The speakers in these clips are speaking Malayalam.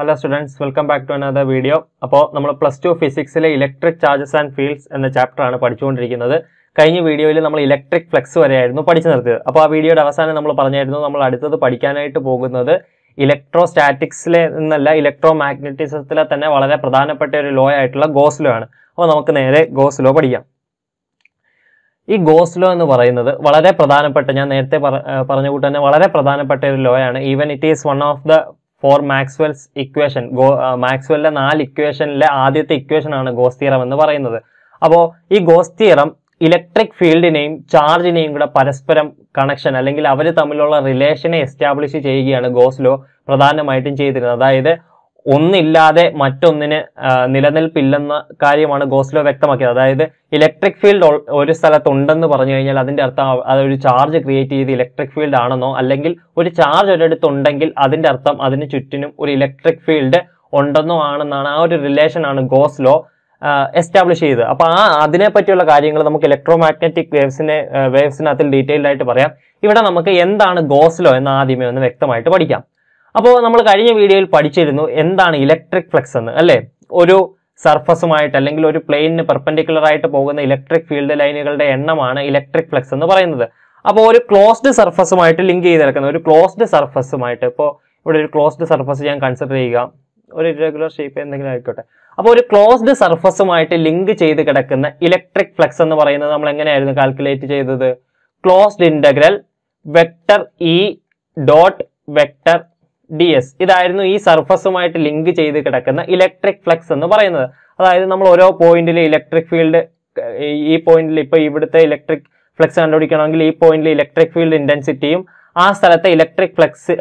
hello students welcome back to another video അപ്പോൾ നമ്മൾ പ്ലസ് ടു ഫിസിക്സിലെ ഇലക്ട്രിക് ചാർജസ് ആൻഡ് ഫീൽഡ്സ് എന്ന ചാപ്റ്ററാണ് പഠിച്ചുകൊണ്ടിരിക്കുന്നത് കഴിഞ്ഞ വീഡിയോയിൽ നമ്മൾ ഇലക്ട്രിക് ഫ്ലക്സ് വരെയായിരുന്നു പഠിച്ചു നിർത്തിയത് അപ്പോൾ ആ വീഡിയോയുടെ അവസാനം നമ്മൾ പറഞ്ഞായിരുന്നു നമ്മൾ അടുത്തത് പഠിക്കാനായിട്ട് പോകുന്നത് ഇലക്ട്രോസ്റ്റാറ്റിക്സിലെ നിന്നല്ല ഇലക്ട്രോ മാഗ്നറ്റിസത്തിലെ തന്നെ വളരെ പ്രധാനപ്പെട്ട ഒരു ലോ ആയിട്ടുള്ള ഗോസ്ലോ ലോ ആണ് അപ്പോൾ നമുക്ക് നേരെ ഗോസ്ലോ ലോ പഠിക്കാം ഈ ഗോസ്ലോ ലോ എന്ന് പറയുന്നത് വളരെ പ്രധാനപ്പെട്ട ഞാൻ നേരത്തെ പറഞ്ഞ കൂട്ട് തന്നെ വളരെ പ്രധാനപ്പെട്ട ഒരു ലോ ആണ് even it is one of the four Maxwell's equation ഗോ മാക്സ്വെല്ലിലെ നാല് ഇക്വേഷനിലെ ആദ്യത്തെ ഇക്വേഷനാണ് ഗോസ് എന്ന് പറയുന്നത് അപ്പോൾ ഈ ഗോസ്തീറം ഇലക്ട്രിക് ഫീൽഡിനെയും ചാർജിനെയും കൂടെ പരസ്പരം കണക്ഷൻ അല്ലെങ്കിൽ അവർ തമ്മിലുള്ള റിലേഷനെ എസ്റ്റാബ്ലിഷ് ചെയ്യുകയാണ് ഗോസ്ലോ പ്രധാനമായിട്ടും ചെയ്തിരുന്നത് അതായത് ഒന്നില്ലാതെ മറ്റൊന്നിന് നിലനിൽപ്പില്ലെന്ന കാര്യമാണ് ഗോസ്ലോ വ്യക്തമാക്കിയത് അതായത് ഇലക്ട്രിക് ഫീൽഡ് ഒരു സ്ഥലത്തുണ്ടെന്ന് പറഞ്ഞു കഴിഞ്ഞാൽ അതിൻ്റെ അർത്ഥം അതൊരു ചാർജ് ക്രിയേറ്റ് ചെയ്ത് ഇലക്ട്രിക് ഫീൽഡ് ആണെന്നോ അല്ലെങ്കിൽ ഒരു ചാർജ് ഒരിടത്തുണ്ടെങ്കിൽ അതിൻ്റെ അർത്ഥം അതിന് ചുറ്റിനും ഒരു ഇലക്ട്രിക് ഫീൽഡ് ഉണ്ടെന്നോ ആണെന്നാണ് ആ ഒരു റിലേഷനാണ് ഗോസ്ലോ എസ്റ്റാബ്ലിഷ് ചെയ്തത് അപ്പോൾ ആ അതിനെ പറ്റിയുള്ള കാര്യങ്ങൾ നമുക്ക് ഇലക്ട്രോ മാഗ്നറ്റിക് വേവ്സിനെ വേവ്സിനകത്തിൽ ഡീറ്റെയിൽഡ് ആയിട്ട് പറയാം ഇവിടെ നമുക്ക് എന്താണ് ഗോസ്ലോ എന്ന് ആദ്യമേ ഒന്ന് വ്യക്തമായിട്ട് പഠിക്കാം അപ്പോൾ നമ്മൾ കഴിഞ്ഞ വീഡിയോയിൽ പഠിച്ചിരുന്നു എന്താണ് ഇലക്ട്രിക് ഫ്ലക്സ് എന്ന് അല്ലേ ഒരു സർഫസുമായിട്ട് അല്ലെങ്കിൽ ഒരു പ്ലെയിനിന് പെർപ്പൻഡിക്കുലർ ആയിട്ട് പോകുന്ന ഇലക്ട്രിക് ഫീൽഡ് ലൈനുകളുടെ എണ്ണമാണ് ഇലക്ട്രിക് ഫ്ലക്സ് എന്ന് പറയുന്നത് അപ്പോൾ ഒരു ക്ലോസ്ഡ് സർഫസുമായിട്ട് ലിങ്ക് ചെയ്ത് കിടക്കുന്ന ഒരു ക്ലോസ്ഡ് സർഫസുമായിട്ട് ഇപ്പോൾ ഇവിടെ ഒരു ക്ലോസ്ഡ് സർഫസ് ഞാൻ കൺസിഡർ ചെയ്യുക ഒരു ഇറഗുലർ ഷേപ്പ് എന്തെങ്കിലും ആയിക്കോട്ടെ അപ്പോൾ ഒരു ക്ലോസ്ഡ് സർഫസുമായിട്ട് ലിങ്ക് ചെയ്ത് കിടക്കുന്ന ഇലക്ട്രിക് ഫ്ലക്സ് എന്ന് പറയുന്നത് നമ്മൾ എങ്ങനെയായിരുന്നു കാൽക്കുലേറ്റ് ചെയ്തത് closed integral vector E dot vector D S ഇതായിരുന്നു ഈ സർഫസുമായിട്ട് ലിങ്ക് ചെയ്ത് കിടക്കുന്ന ഇലക്ട്രിക് ഫ്ലക്സ് എന്ന് പറയുന്നത് അതായത് നമ്മൾ ഓരോ പോയിന്റിൽ ഇലക്ട്രിക് ഫീൽഡ് ഈ പോയിന്റിൽ ഇപ്പൊ ഇവിടുത്തെ ഇലക്ട്രിക് ഫ്ലക്സ് കണ്ടുപിടിക്കണമെങ്കിൽ ഈ പോയിന്റിൽ ഇലക്ട്രിക് ഫീൽഡ് ഇന്റൻസിറ്റിയും ആ സ്ഥലത്തെ ഇലക്ട്രിക് ഫ്ലക്സ്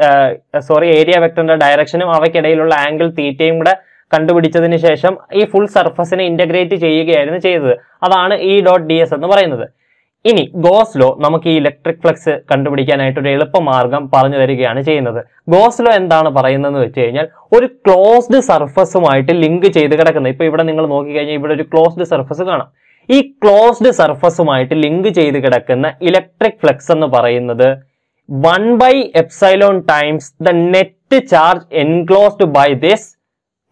സോറി ഏരിയ വെക്ടറിന്റെ ഡയറക്ഷനും അവയ്ക്കിടയിലുള്ള ആംഗിൾ തീറ്റയും കൂടെ കണ്ടുപിടിച്ചതിന് ശേഷം ഈ ഫുൾ സർഫസിനെ ഇന്റഗ്രേറ്റ് ചെയ്യുകയായിരുന്നു ചെയ്തത് അതാണ് ഇ ഡോട്ട് ഡി എസ് എന്ന് പറയുന്നത് ഇനി ഗോസ് ലോ നമുക്ക് ഈ ഇലക്ട്രിക് ഫ്ലക്സ് കണ്ടുപിടിക്കാനായിട്ട് ഒരു എളുപ്പമാർഗം പറഞ്ഞു തരികയാണ് ചെയ്യുന്നത് ഗോസ് ലോ എന്താണ് പറയുന്നതെന്ന് വെച്ച് കഴിഞ്ഞാൽ ഒരു ക്ലോസ്ഡ് സർഫസുമായിട്ട് ലിങ്ക് ചെയ്ത് കിടക്കുന്നത് ഇപ്പൊ ഇവിടെ നിങ്ങൾ നോക്കിക്കഴിഞ്ഞാൽ ഇവിടെ ഒരു ക്ലോസ്ഡ് സർഫസ് കാണാം ഈ ക്ലോസ്ഡ് സർഫസുമായിട്ട് ലിങ്ക് ചെയ്ത് കിടക്കുന്ന ഇലക്ട്രിക് ഫ്ലക്സ് എന്ന് പറയുന്നത് one by epsilon times the net charge enclosed by this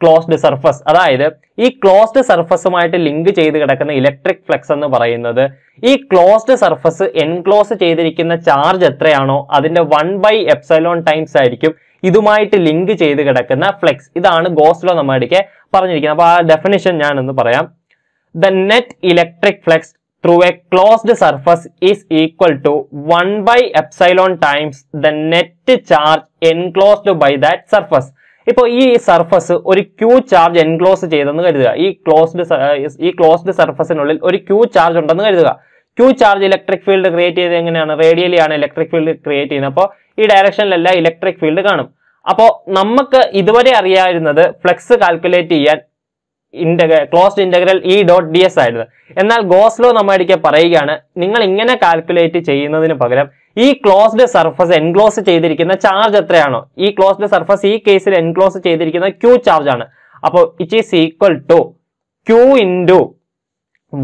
closed surface അതായത് ഈ ക്ലോസ്ഡ് സർഫസുമായിട്ട് ലിങ്ക് ചെയ്ത് കിടക്കുന്ന ഇലക്ട്രിക് ഫ്ലക്സ് എന്ന് പറയുന്നത് ഈ ക്ലോസ്ഡ് സർഫസ് എൻക്ലോസ് ചെയ്തിരിക്കുന്ന ചാർജ് എത്രയാണോ അതിന്റെ വൺ ബൈ എപ്സലോൺ ടൈംസ് ആയിരിക്കും ഇതുമായിട്ട് ലിങ്ക് ചെയ്ത് കിടക്കുന്ന ഫ്ലെക്സ് ഇതാണ് ഗോസ്ലോ നമ്മളിടയ്ക്ക് പറഞ്ഞിരിക്കുന്നത് അപ്പോൾ ആ ഡെഫിനിഷൻ ഒന്ന് പറയാം the net electric flux through a closed surface is equal to one by epsilon times the net charge enclosed by that surface ഇപ്പോൾ ഈ സർഫസ് ഒരു ക്യൂ ചാർജ് എൻക്ലോസ് ചെയ്തെന്ന് കരുതുക ഈ ക്ലോസ്ഡ് ഈ ക്ലോസ്ഡ് സർഫസിനുള്ളിൽ ഒരു ക്യൂ ചാർജ് ഉണ്ടെന്ന് കരുതുക Q charge electric field create ചെയ്ത് എങ്ങനെയാണ് റേഡിയലിയാണ് ഇലക്ട്രിക് ഫീൽഡ് ക്രിയേറ്റ് ചെയ്യുന്നത് അപ്പോൾ ഈ ഡയറക്ഷനിലല്ല ഇലക്ട്രിക് ഫീൽഡ് കാണും അപ്പോൾ നമുക്ക് ഇതുവരെ അറിയാവുന്നത് ഫ്ലെക്സ് കാൽക്കുലേറ്റ് ചെയ്യാൻ ഇൻഡഗ closed integral E dot D S ആയിരുന്നു എന്നാൽ ഗോസ്ലോ നമ്മളിടയ്ക്ക് പറയുകയാണ് നിങ്ങൾ ഇങ്ങനെ കാൽക്കുലേറ്റ് ചെയ്യുന്നതിന് പകരം ഈ ക്ലോസ്ഡ് സർഫസ് എൻക്ലോസ് ചെയ്തിരിക്കുന്ന ചാർജ് എത്രയാണോ ഈ ക്ലോസ്ഡ് സർഫസ് ഈ കേസിൽ എൻക്ലോസ് ചെയ്തിരിക്കുന്ന ക്യൂ ചാർജ് ആണ് അപ്പോൾ it is equal to Q into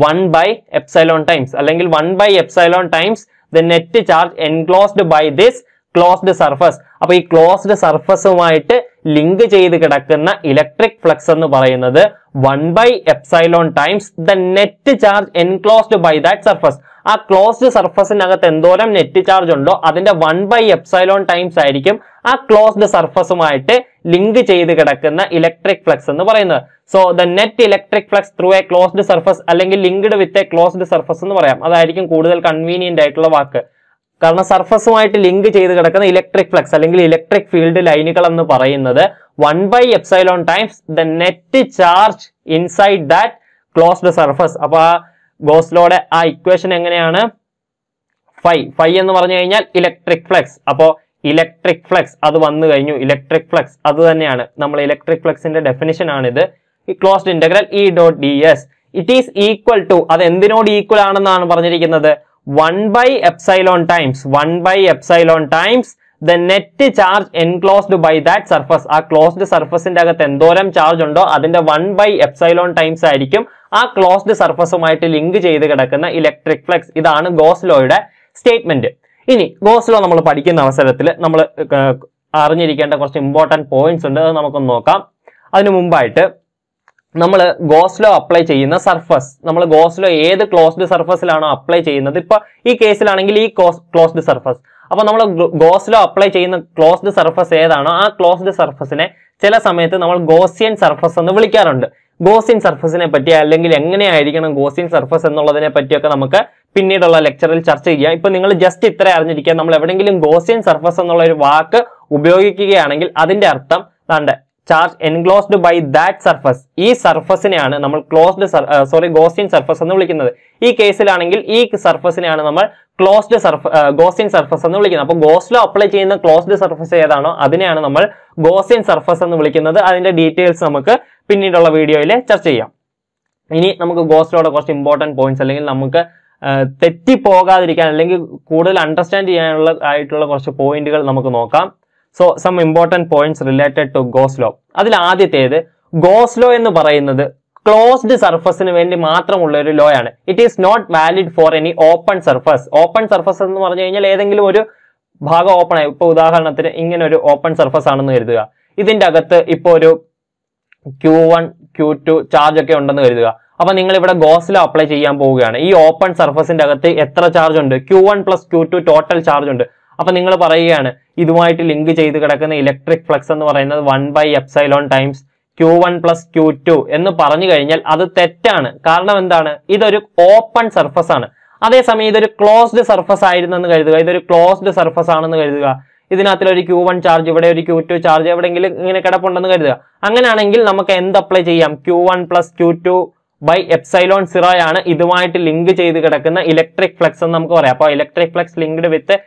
one by epsilon times അല്ലെങ്കിൽ one by epsilon times the net charge enclosed by this closed surface അപ്പൊ ഈ ക്ലോസ്ഡ് സർഫസുമായിട്ട് ലിങ്ക് ചെയ്ത് കിടക്കുന്ന ഇലക്ട്രിക് ഫ്ലക്സ് എന്ന് പറയുന്നത് one by epsilon times the net charge enclosed by that surface ആ ക്ലോസ്ഡ് സർഫസിനകത്ത് എന്തോരം നെറ്റ് ചാർജ് ഉണ്ടോ അതിന്റെ വൺ ബൈ എപ്സൈലോൺ ടൈംസ് ആയിരിക്കും ആ ക്ലോസ്ഡ് സർഫസുമായിട്ട് ലിങ്ക് ചെയ്ത് കിടക്കുന്ന ഇലക്ട്രിക് ഫ്ലക്സ് എന്ന് പറയുന്നത് so the net electric flux through a closed surface അല്ലെങ്കിൽ linked with a closed surface എന്ന് പറയാം അതായിരിക്കും കൂടുതൽ കൺവീനിയന്റ് ആയിട്ടുള്ള വാക്ക് കാരണം സർഫസുമായിട്ട് ലിങ്ക് ചെയ്ത് കിടക്കുന്ന ഇലക്ട്രിക് ഫ്ലക്സ് അല്ലെങ്കിൽ ഇലക്ട്രിക് ഫീൽഡ് ലൈനുകൾ എന്ന് പറയുന്നത് one by epsilon times the net charge inside that closed surface അപ്പോൾ ആ ഗോസ്ലോടെ ആ ഇക്വേഷൻ എങ്ങനെയാണ് ഫൈ ഫൈ എന്ന് പറഞ്ഞു കഴിഞ്ഞാൽ ഇലക്ട്രിക് ഫ്ലക്സ് അപ്പോൾ ഇലക്ട്രിക് ഫ്ലക്സ് അത് വന്നു കഴിഞ്ഞു ഇലക്ട്രിക് ഫ്ലക്സ് അത് തന്നെയാണ് നമ്മൾ ഇലക്ട്രിക് ഫ്ലക്സിന്റെ ഡെഫിനിഷൻ ആണിത് closed integral E dot D S it is equal to അത് എന്തിനോട് ഈക്വൽ ആണെന്നാണ് പറഞ്ഞിരിക്കുന്നത് 1 by epsilon times 1 by epsilon times the net charge enclosed by that surface ആ ക്ലോസ്ഡ് സർഫസിന്റെ അകത്ത് എന്തോരം ചാർജ് ഉണ്ടോ അതിന്റെ വൺ ബൈ എപ്സൈലോൺ ടൈംസ് ആയിരിക്കും ആ ക്ലോസ്ഡ് സർഫസുമായിട്ട് ലിങ്ക് ചെയ്ത് കിടക്കുന്ന ഇലക്ട്രിക് ഫ്ലക്സ് ഇതാണ് ഗോസ്ലോയുടെ സ്റ്റേറ്റ്മെന്റ് ഇനി ഗോസ്ലോ നമ്മൾ പഠിക്കുന്ന അവസരത്തിൽ നമ്മൾ അറിഞ്ഞിരിക്കേണ്ട കുറച്ച് ഇമ്പോർട്ടൻറ്റ് പോയിന്റ്സ് ഉണ്ട് അത് നമുക്കൊന്ന് നോക്കാം അതിനു മുമ്പായിട്ട് നമ്മൾ ഗോസ്ലോ അപ്ലൈ ചെയ്യുന്ന സർഫസ് നമ്മൾ ഗോസ്ലോ ഏത് ക്ലോസ്ഡ് സർഫസിലാണോ അപ്ലൈ ചെയ്യുന്നത് ഇപ്പൊ ഈ കേസിലാണെങ്കിൽ ഈ ക്ലോസ്ഡ് സർഫസ് അപ്പൊ നമ്മൾ ഗോസ്ലോ അപ്ലൈ ചെയ്യുന്ന ക്ലോസ്ഡ് സർഫസ് ഏതാണോ ആ ക്ലോസ്ഡ് സർഫസിനെ ചില സമയത്ത് നമ്മൾ ഗോസിയൻ സർഫസ് എന്ന് വിളിക്കാറുണ്ട് ഗോസിയൻ സർഫസിനെ പറ്റി അല്ലെങ്കിൽ എങ്ങനെയായിരിക്കണം ഗോസിയൻ സർഫസ് എന്നുള്ളതിനെ പറ്റിയൊക്കെ നമുക്ക് പിന്നീടുള്ള ലെക്ചറിൽ ചർച്ച ചെയ്യാം ഇപ്പൊ നിങ്ങൾ ജസ്റ്റ് ഇത്ര അറിഞ്ഞിരിക്കുക നമ്മൾ എവിടെയെങ്കിലും ഗോസിയൻ സർഫസ് എന്നുള്ള ഒരു വാക്ക് ഉപയോഗിക്കുകയാണെങ്കിൽ അതിന്റെ അർത്ഥം താണ്ട് charge enclosed by that surface ഈ സർഫസിനെയാണ് നമ്മൾ ക്ലോസ്ഡ് സോറി ഗോസ്റ്റിൻ സർഫസ് എന്ന് വിളിക്കുന്നത് ഈ കേസിലാണെങ്കിൽ ഈ സർഫസിനെയാണ് നമ്മൾ ക്ലോസ്ഡ് സർഫ് ഗോസ്റ്റിൻ സർഫസ് എന്ന് വിളിക്കുന്നത് അപ്പോൾ ലോ അപ്ലൈ ചെയ്യുന്ന ക്ലോസ്ഡ് സർഫസ് ഏതാണോ അതിനെയാണ് നമ്മൾ ഗോസ്റ്റിൻ സർഫസ് എന്ന് വിളിക്കുന്നത് അതിന്റെ ഡീറ്റെയിൽസ് നമുക്ക് പിന്നീടുള്ള വീഡിയോയിൽ ചർച്ച ചെയ്യാം ഇനി നമുക്ക് ലോയുടെ കുറച്ച് ഇമ്പോർട്ടൻറ്റ് പോയിന്റ്സ് അല്ലെങ്കിൽ നമുക്ക് uh, തെറ്റിപ്പോകാതിരിക്കാൻ അല്ലെങ്കിൽ കൂടുതൽ അണ്ടർസ്റ്റാൻഡ് ചെയ്യാനുള്ള ആയിട്ടുള്ള കുറച്ച് പോയിന്റുകൾ നമുക്ക് നോക്കാം so some important points related to Gauss law അതിൽ ആദ്യത്തേത് ഗോസ്ലോ എന്ന് പറയുന്നത് ക്ലോസ്ഡ് സർഫസിന് വേണ്ടി മാത്രമുള്ള ഒരു ലോ ആണ് it is not valid for any open surface open surface എന്ന് പറഞ്ഞു കഴിഞ്ഞാൽ ഏതെങ്കിലും ഒരു ഭാഗം ഓപ്പൺ ആയി ഇപ്പോൾ ഉദാഹരണത്തിന് ഇങ്ങനെ ഒരു ഓപ്പൺ സർഫസ് ആണെന്ന് കരുതുക ഇതിന്റെ അകത്ത് ഇപ്പോൾ ഒരു Q one Q two charge ഒക്കെ ഉണ്ടെന്ന് കരുതുക അപ്പൊ നിങ്ങൾ ഇവിടെ ഗോസിലോ അപ്ലൈ ചെയ്യാൻ പോവുകയാണ് ഈ ഓപ്പൺ സർഫസിന്റെ അകത്ത് എത്ര ചാർജ് ഉണ്ട് Q one plus Q two total charge ഉണ്ട് അപ്പൊ നിങ്ങൾ പറയുകയാണ് ഇതുമായിട്ട് ലിങ്ക് ചെയ്ത് കിടക്കുന്ന ഇലക്ട്രിക് ഫ്ലക്സ് എന്ന് പറയുന്നത് one by epsilon times Q one plus Q two എന്ന് പറഞ്ഞു കഴിഞ്ഞാൽ അത് തെറ്റാണ് കാരണം എന്താണ് ഇതൊരു ഓപ്പൺ സർഫസ് ആണ് അതേസമയം ഇതൊരു ക്ലോസ്ഡ് സർഫസ് ആയിരുന്നെന്ന് കരുതുക ഇതൊരു ക്ലോസ്ഡ് സർഫസ് ആണെന്ന് കരുതുക ഇതിനകത്തിൽ ഒരു ക്യൂ വൺ ചാർജ് ഇവിടെ ഒരു ക്യൂ ടു ചാർജ് എവിടെയെങ്കിലും ഇങ്ങനെ കിടപ്പുണ്ടെന്ന് കരുതുക അങ്ങനെയാണെങ്കിൽ നമുക്ക് എന്ത് അപ്ലൈ ചെയ്യാം Q one plus Q two by epsilon സിറോയാണ് ഇതുമായിട്ട് ലിങ്ക് ചെയ്ത് കിടക്കുന്ന ഇലക്ട്രിക് ഫ്ലക്സ് എന്ന് നമുക്ക് പറയാം അപ്പോൾ electric flux linked with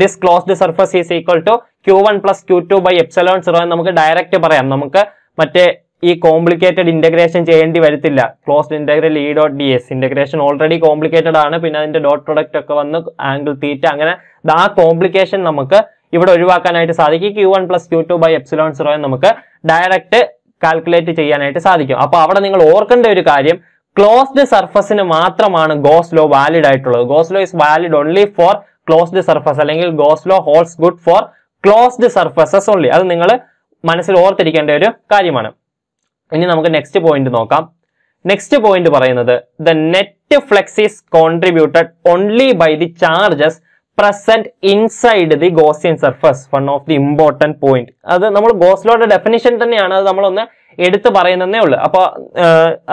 this closed surface is equal to Q one plus Q two by epsilon zero എന്ന് നമുക്ക് ഡയറക്റ്റ് പറയാം നമുക്ക് മറ്റേ ഈ കോംപ്ലിക്കേറ്റഡ് ഇന്റഗ്രേഷൻ ചെയ്യേണ്ടി വരത്തില്ല closed integral E dot D S integration already complicated ആണ് പിന്നെ അതിന്റെ ഡോട്ട് പ്രൊഡക്റ്റ് ഒക്കെ വന്ന് ആംഗിൾ തീറ്റ അങ്ങനെ ആ കോംപ്ലിക്കേഷൻ നമുക്ക് ഇവിടെ ഒഴിവാക്കാനായിട്ട് സാധിക്കും Q one plus Q two by epsilon zero നമുക്ക് ഡയറക്റ്റ് കാൽക്കുലേറ്റ് ചെയ്യാനായിട്ട് സാധിക്കും അപ്പോൾ അവിടെ നിങ്ങൾ ഓർക്കേണ്ട ഒരു കാര്യം ക്ലോസ്ഡ് സർഫസിന് മാത്രമാണ് ഗോസ് ലോ വാലിഡ് ആയിട്ടുള്ളത് Gauss law is valid only for closed surface അല്ലെങ്കിൽ Gauss law holds good for closed surfaces only അത് നിങ്ങൾ മനസ്സിൽ ഓർത്തിരിക്കേണ്ട ഒരു കാര്യമാണ് ഇനി നമുക്ക് നെക്സ്റ്റ് പോയിന്റ് നോക്കാം നെക്സ്റ്റ് പോയിന്റ് പറയുന്നത് the net flux is contributed only by the charges present inside the Gaussian surface one of the important point അത് നമ്മൾ ഗോസ്ലോയുടെ ഡെഫിനിഷൻ തന്നെയാണ് അത് നമ്മളൊന്ന് എടുത്തു പറയുന്നതേ ഉള്ളൂ അപ്പോൾ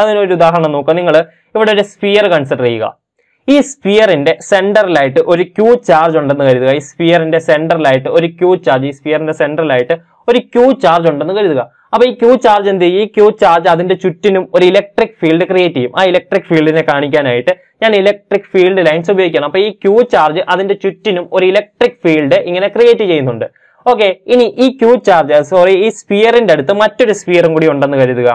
അതിനൊരു ഉദാഹരണം നോക്കാം നിങ്ങൾ ഇവിടെ ഒരു സ്ഫിയർ കൺസിഡർ ചെയ്യുക ഈ സ്പിയറിന്റെ സെന്ററിലായിട്ട് ഒരു ക്യൂ ചാർജ് ഉണ്ടെന്ന് കരുതുക ഈ സ്പിയറിന്റെ സെന്ററിലായിട്ട് ഒരു ക്യൂ ചാർജ് ഈ സ്പിയറിന്റെ സെന്ററിലായിട്ട് ഒരു ക്യൂ ചാർജ് ഉണ്ടെന്ന് കരുതുക അപ്പൊ ഈ ക്യൂ ചാർജ് എന്ത് ചെയ്യും ഈ ക്യൂ ചാർജ് അതിന്റെ ചുറ്റിനും ഒരു ഇലക്ട്രിക് ഫീൽഡ് ക്രിയേറ്റ് ചെയ്യും ആ ഇലക്ട്രിക് ഫീൽഡിനെ കാണിക്കാനായിട്ട് ഞാൻ ഇലക്ട്രിക് ഫീൽഡ് ലൈൻസ് ഉപയോഗിക്കണം അപ്പൊ ഈ ക്യൂ ചാർജ് അതിന്റെ ചുറ്റിനും ഒരു ഇലക്ട്രിക് ഫീൽഡ് ഇങ്ങനെ ക്രിയേറ്റ് ചെയ്യുന്നുണ്ട് ഓക്കെ ഇനി ഈ ക്യൂ ചാർജ് സോറി ഈ സ്പിയറിന്റെ അടുത്ത് മറ്റൊരു സ്പിയറും കൂടി ഉണ്ടെന്ന് കരുതുക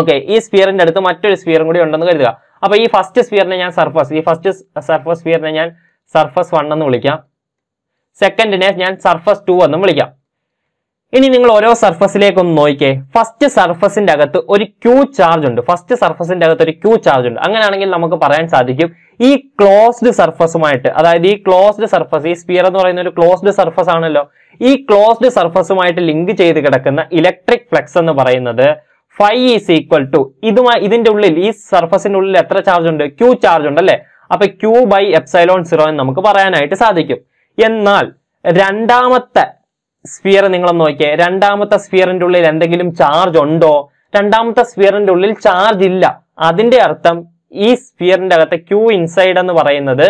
ഓക്കെ ഈ സ്പിയറിന്റെ അടുത്ത് മറ്റൊരു സ്പിയറും കൂടി ഉണ്ടെന്ന് കരുതുക അപ്പോൾ ഈ ഫസ്റ്റ് സ്ഫിയറിനെ ഞാൻ സർഫസ് ഈ ഫസ്റ്റ് സർഫസ് സ്ഫിയറിനെ ഞാൻ സർഫസ് വൺ എന്ന് വിളിക്കാം സെക്കൻഡിനെ ഞാൻ സർഫസ് ടു എന്നും വിളിക്കാം ഇനി നിങ്ങൾ ഓരോ സർഫസിലേക്കൊന്ന് നോക്കിയേ ഫസ്റ്റ് സർഫസിന്റെ അകത്ത് ഒരു ക്യൂ ചാർജ് ഉണ്ട് ഫസ്റ്റ് സർഫസിന്റെ അകത്ത് ഒരു ക്യൂ ചാർജ് ഉണ്ട് അങ്ങനെയാണെങ്കിൽ നമുക്ക് പറയാൻ സാധിക്കും ഈ ക്ലോസ്ഡ് സർഫസുമായിട്ട് അതായത് ഈ ക്ലോസ്ഡ് സർഫസ് ഈ സ്പിയർ എന്ന് പറയുന്ന ഒരു ക്ലോസ്ഡ് സർഫസ് ആണല്ലോ ഈ ക്ലോസ്ഡ് സർഫസുമായിട്ട് ലിങ്ക് ചെയ്ത് കിടക്കുന്ന ഇലക്ട്രിക് ഫ്ലക്സ് എന്ന് പറയുന്നത് ഫൈവ് ഈസ് ഈക്വൽ ടു ഇതുമായി ഇതിന്റെ ഉള്ളിൽ ഈ സർഫസിന്റെ ഉള്ളിൽ എത്ര ചാർജ് ഉണ്ട് ക്യൂ ചാർജ് ഉണ്ട് അല്ലേ അപ്പൊ ക്യൂ ബൈ എപ്സൈലോൺ സീറോ എന്ന് നമുക്ക് പറയാനായിട്ട് സാധിക്കും എന്നാൽ രണ്ടാമത്തെ സ്ഫിയർ നിങ്ങൾ നോക്കിയേ രണ്ടാമത്തെ സ്ഫിയറിന്റെ ഉള്ളിൽ എന്തെങ്കിലും ചാർജ് ഉണ്ടോ രണ്ടാമത്തെ സ്ഫിയറിന്റെ ഉള്ളിൽ ചാർജ് ഇല്ല അതിന്റെ അർത്ഥം ഈ സ്ഫിയറിന്റെ അകത്തെ ക്യൂ ഇൻസൈഡ് എന്ന് പറയുന്നത്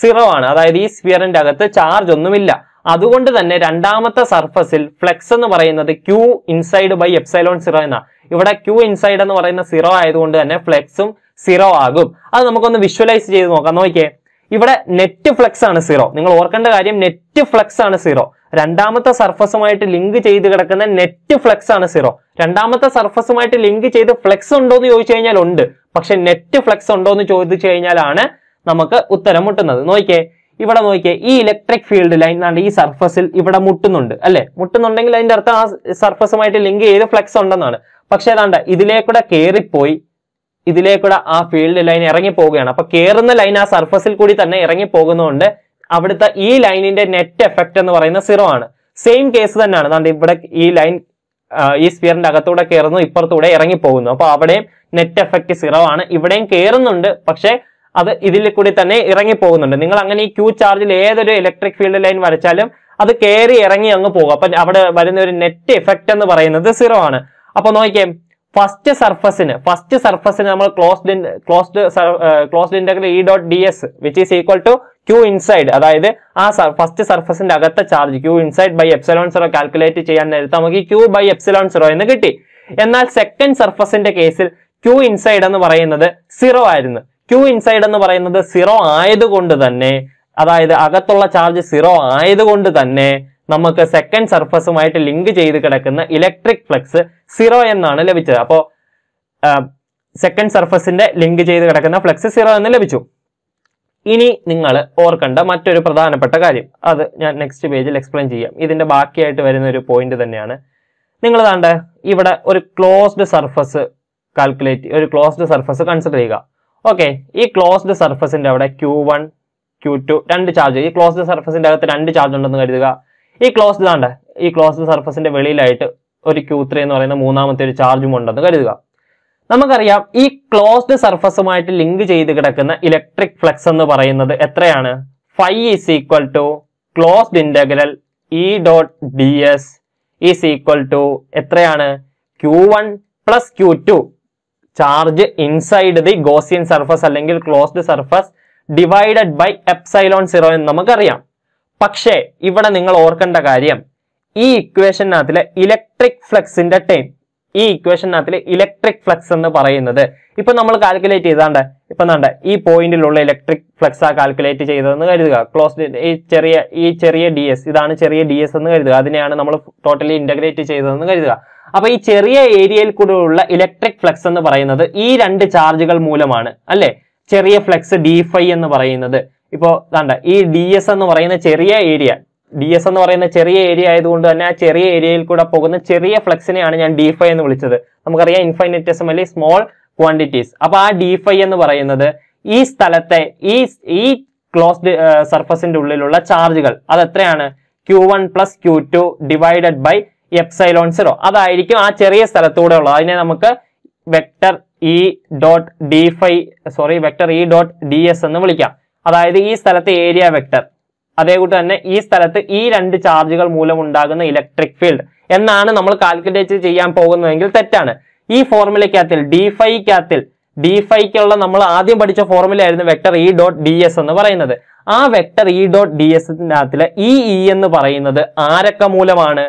സീറോ ആണ് അതായത് ഈ സ്ഫിയറിന്റെ അകത്ത് ചാർജ് ഒന്നുമില്ല അതുകൊണ്ട് തന്നെ രണ്ടാമത്തെ സർഫസിൽ ഫ്ലെക്സ് എന്ന് പറയുന്നത് Q inside by epsilon zero എന്നാണ് ഇവിടെ ക്യൂ ഇൻസൈഡ് എന്ന് പറയുന്ന സീറോ ആയതുകൊണ്ട് തന്നെ ഫ്ലെക്സും സീറോ ആകും അത് നമുക്കൊന്ന് വിഷ്വലൈസ് ചെയ്ത് നോക്കാം നോക്കിയേ ഇവിടെ നെറ്റ് ഫ്ലെക്സ് ആണ് സീറോ നിങ്ങൾ ഓർക്കേണ്ട കാര്യം നെറ്റ് ഫ്ലെക്സ് ആണ് സീറോ രണ്ടാമത്തെ സർഫസുമായിട്ട് ലിങ്ക് ചെയ്ത് കിടക്കുന്ന നെറ്റ് ഫ്ലെക്സ് ആണ് സീറോ രണ്ടാമത്തെ സർഫസുമായിട്ട് ലിങ്ക് ചെയ്ത് ഫ്ലെക്സ് ഉണ്ടോ എന്ന് ചോദിച്ചു കഴിഞ്ഞാൽ ഉണ്ട് പക്ഷെ നെറ്റ് ഫ്ലെക്സ് ഉണ്ടോ എന്ന് ചോദിച്ചു കഴിഞ്ഞാലാണ് നമുക്ക് ഉത്തരം മുട്ടുന്നത് നോക്കിയേ ഇവിടെ നോക്കിയേ ഈ ഇലക്ട്രിക് ഫീൽഡ് ലൈൻ എന്നാണ് ഈ സർഫസിൽ ഇവിടെ മുട്ടുന്നുണ്ട് അല്ലെ മുട്ടുന്നുണ്ടെങ്കിൽ അതിന്റെ അർത്ഥം ആ സർഫസുമായിട്ട് ലിങ്ക് ചെയ്ത് ഫ്ലെക്സ് ഉണ്ടെന്നാണ് പക്ഷെ ഏതാണ്ട് ഇതിലേക്കൂടെ കയറിപ്പോയി ഇതിലേക്കൂടെ ആ ഫീൽഡ് ലൈൻ ഇറങ്ങി പോവുകയാണ് അപ്പൊ കയറുന്ന ലൈൻ ആ സർഫസിൽ കൂടി തന്നെ ഇറങ്ങി പോകുന്നതുകൊണ്ട് അവിടുത്തെ ഈ ലൈനിന്റെ നെറ്റ് എഫക്റ്റ് എന്ന് പറയുന്ന സീറോ ആണ് സെയിം കേസ് തന്നെയാണ് അതാണ്ട് ഇവിടെ ഈ ലൈൻ ഈ സ്പിയറിന്റെ അകത്തൂടെ കയറുന്നു ഇപ്പുറത്തൂടെ ഇറങ്ങി പോകുന്നു അപ്പൊ അവിടെയും നെറ്റ് എഫക്റ്റ് സീറോ ആണ് ഇവിടെയും കയറുന്നുണ്ട് പക്ഷെ അത് ഇതിൽ കൂടി തന്നെ ഇറങ്ങി പോകുന്നുണ്ട് നിങ്ങൾ അങ്ങനെ ഈ ക്യൂ ചാർജിൽ ഏതൊരു ഇലക്ട്രിക് ഫീൽഡ് ലൈൻ വരച്ചാലും അത് കയറി ഇറങ്ങി അങ്ങ് പോകും അപ്പൊ അവിടെ വരുന്ന ഒരു നെറ്റ് എഫക്റ്റ് എന്ന് പറയുന്നത് സീറോ ആണ് അപ്പൊ നോക്കിയേ ഫസ്റ്റ് സർഫസിന് ഫസ്റ്റ് സർഫസിന് നമ്മൾ closed closed closed integral E dot D S which is equal to Q inside അതായത് ആ ഫസ്റ്റ് സർഫസിന്റെ അകത്തെ charge Q inside by epsilon zero calculate ചെയ്യാൻ നേരത്തെ നമുക്ക് ക്യൂ ബൈ എപ്സലോൺ സീറോ എന്ന് കിട്ടി എന്നാൽ സെക്കൻഡ് സർഫസിന്റെ കേസിൽ ക്യൂ ഇൻസൈഡ് എന്ന് പറയുന്നത് സീറോ ആയിരുന്നു ക്യൂ ഇൻസൈഡ് എന്ന് പറയുന്നത് സീറോ ആയതുകൊണ്ട് തന്നെ അതായത് അകത്തുള്ള ചാർജ് സീറോ ആയതുകൊണ്ട് തന്നെ നമുക്ക് സെക്കൻഡ് സർഫസുമായിട്ട് ലിങ്ക് ചെയ്ത് കിടക്കുന്ന ഇലക്ട്രിക് ഫ്ലക്സ് സീറോ എന്നാണ് ലഭിച്ചത് അപ്പോൾ സെക്കൻഡ് സർഫസിന്റെ ലിങ്ക് ചെയ്ത് കിടക്കുന്ന ഫ്ലക്സ് സീറോ എന്ന് ലഭിച്ചു ഇനി നിങ്ങൾ ഓർക്കേണ്ട മറ്റൊരു പ്രധാനപ്പെട്ട കാര്യം അത് ഞാൻ നെക്സ്റ്റ് പേജിൽ എക്സ്പ്ലെയിൻ ചെയ്യാം ഇതിന്റെ ബാക്കിയായിട്ട് വരുന്ന ഒരു പോയിന്റ് തന്നെയാണ് നിങ്ങൾ താണ്ട ഇവിടെ ഒരു ക്ലോസ്ഡ് സർഫസ് കാൽക്കുലേറ്റ് ഒരു ക്ലോസ്ഡ് സർഫസ് കൺസിഡർ ചെയ്യുക ഓക്കെ ഈ ക്ലോസ്ഡ് സർഫസിന്റെ അവിടെ ക്യൂ വൺ ക്യൂ ടു രണ്ട് ചാർജ് ഈ ക്ലോസ്ഡ് സർഫസിന്റെ അകത്ത് രണ്ട് ചാർജ് ഉണ്ടെന്ന് കരുതുക ഈ ക്ലോസ്ഡ് ആണ് ഈ ക്ലോസ്ഡ് സർഫസിന്റെ വെളിയിലായിട്ട് ഒരു ക്യൂ ത്രീ എന്ന് പറയുന്ന മൂന്നാമത്തെ ഒരു ചാർജും ഉണ്ടെന്ന് കരുതുക നമുക്കറിയാം ഈ ക്ലോസ്ഡ് സർഫസുമായിട്ട് ലിങ്ക് ചെയ്ത് കിടക്കുന്ന ഇലക്ട്രിക് ഫ്ലക്സ് എന്ന് പറയുന്നത് എത്രയാണ് phi is equal to closed integral E dot D S is equal to എത്രയാണ് Q one plus Q two charge inside the Gaussian surface അല്ലെങ്കിൽ closed surface divided by epsilon zero എന്ന് നമുക്കറിയാം പക്ഷേ ഇവിടെ നിങ്ങൾ ഓർക്കേണ്ട കാര്യം ഈ ഇക്വേഷനകത്തിലെ ഇലക്ട്രിക് ഫ്ലക്സിന്റെ ടൈം ഈ ഇക്വേഷനകത്തിലെ ഇലക്ട്രിക് ഫ്ലക്സ് എന്ന് പറയുന്നത് ഇപ്പൊ നമ്മൾ കാൽക്കുലേറ്റ് ചെയ്താണ്ട് ഇപ്പൊ എന്താണ്ട് ഈ പോയിന്റിലുള്ള ഇലക്ട്രിക് ഫ്ലക്സ് ആ കാൽക്കുലേറ്റ് ചെയ്തതെന്ന് കരുതുക ക്ലോസ് ഈ ചെറിയ ഈ ചെറിയ ഡി ഇതാണ് ചെറിയ ഡി എന്ന് കരുതുക അതിനെയാണ് നമ്മൾ ടോട്ടലി ഇന്റഗ്രേറ്റ് ചെയ്തതെന്ന് കരുതുക അപ്പൊ ഈ ചെറിയ ഏരിയയിൽ ഉള്ള ഇലക്ട്രിക് ഫ്ലക്സ് എന്ന് പറയുന്നത് ഈ രണ്ട് ചാർജുകൾ മൂലമാണ് അല്ലെ ചെറിയ ഫ്ലക്സ് ഡി ഫൈ എന്ന് പറയുന്നത് ഇപ്പോൾ കണ്ട ഈ ഡി എസ് എന്ന് പറയുന്ന ചെറിയ ഏരിയ ഡി എസ് എന്ന് പറയുന്ന ചെറിയ ഏരിയ ആയതുകൊണ്ട് തന്നെ ആ ചെറിയ ഏരിയയിൽ കൂടെ പോകുന്ന ചെറിയ ഫ്ലക്സിനെയാണ് ഞാൻ ഡി ഫൈ എന്ന് വിളിച്ചത് നമുക്കറിയാം ഇൻഫൈനിറ്റിസം അല്ലെങ്കിൽ സ്മോൾ ക്വാണ്ടിറ്റീസ് അപ്പൊ ആ ഡി ഫൈ എന്ന് പറയുന്നത് ഈ സ്ഥലത്തെ ഈ ഈ ക്ലോസ്ഡ് സർഫസിന്റെ ഉള്ളിലുള്ള ചാർജുകൾ അത് എത്രയാണ് Q one plus Q two divided by epsilon zero അതായിരിക്കും ആ ചെറിയ സ്ഥലത്തൂടെ ഉള്ളത് അതിനെ നമുക്ക് vector E dot D phi sorry vector E dot D S എന്ന് വിളിക്കാം അതായത് ഈ സ്ഥലത്തെ ഏരിയ വെക്ടർ അതേകൂട്ട് തന്നെ ഈ സ്ഥലത്ത് ഈ രണ്ട് ചാർജുകൾ മൂലം ഉണ്ടാകുന്ന ഇലക്ട്രിക് ഫീൽഡ് എന്നാണ് നമ്മൾ കാൽക്കുലേറ്റ് ചെയ്യാൻ പോകുന്നതെങ്കിൽ തെറ്റാണ് ഈ ഫോർമുലയ്ക്കകത്തിൽ ഡി ഫൈക്കകത്തിൽ ഡി ഫൈക്കുള്ള നമ്മൾ ആദ്യം പഠിച്ച ആയിരുന്നു vector E dot D S എന്ന് പറയുന്നത് ആ vector E dot D S എസിനകത്തില് ഈ ഇ എന്ന് പറയുന്നത് ആരൊക്കെ മൂലമാണ്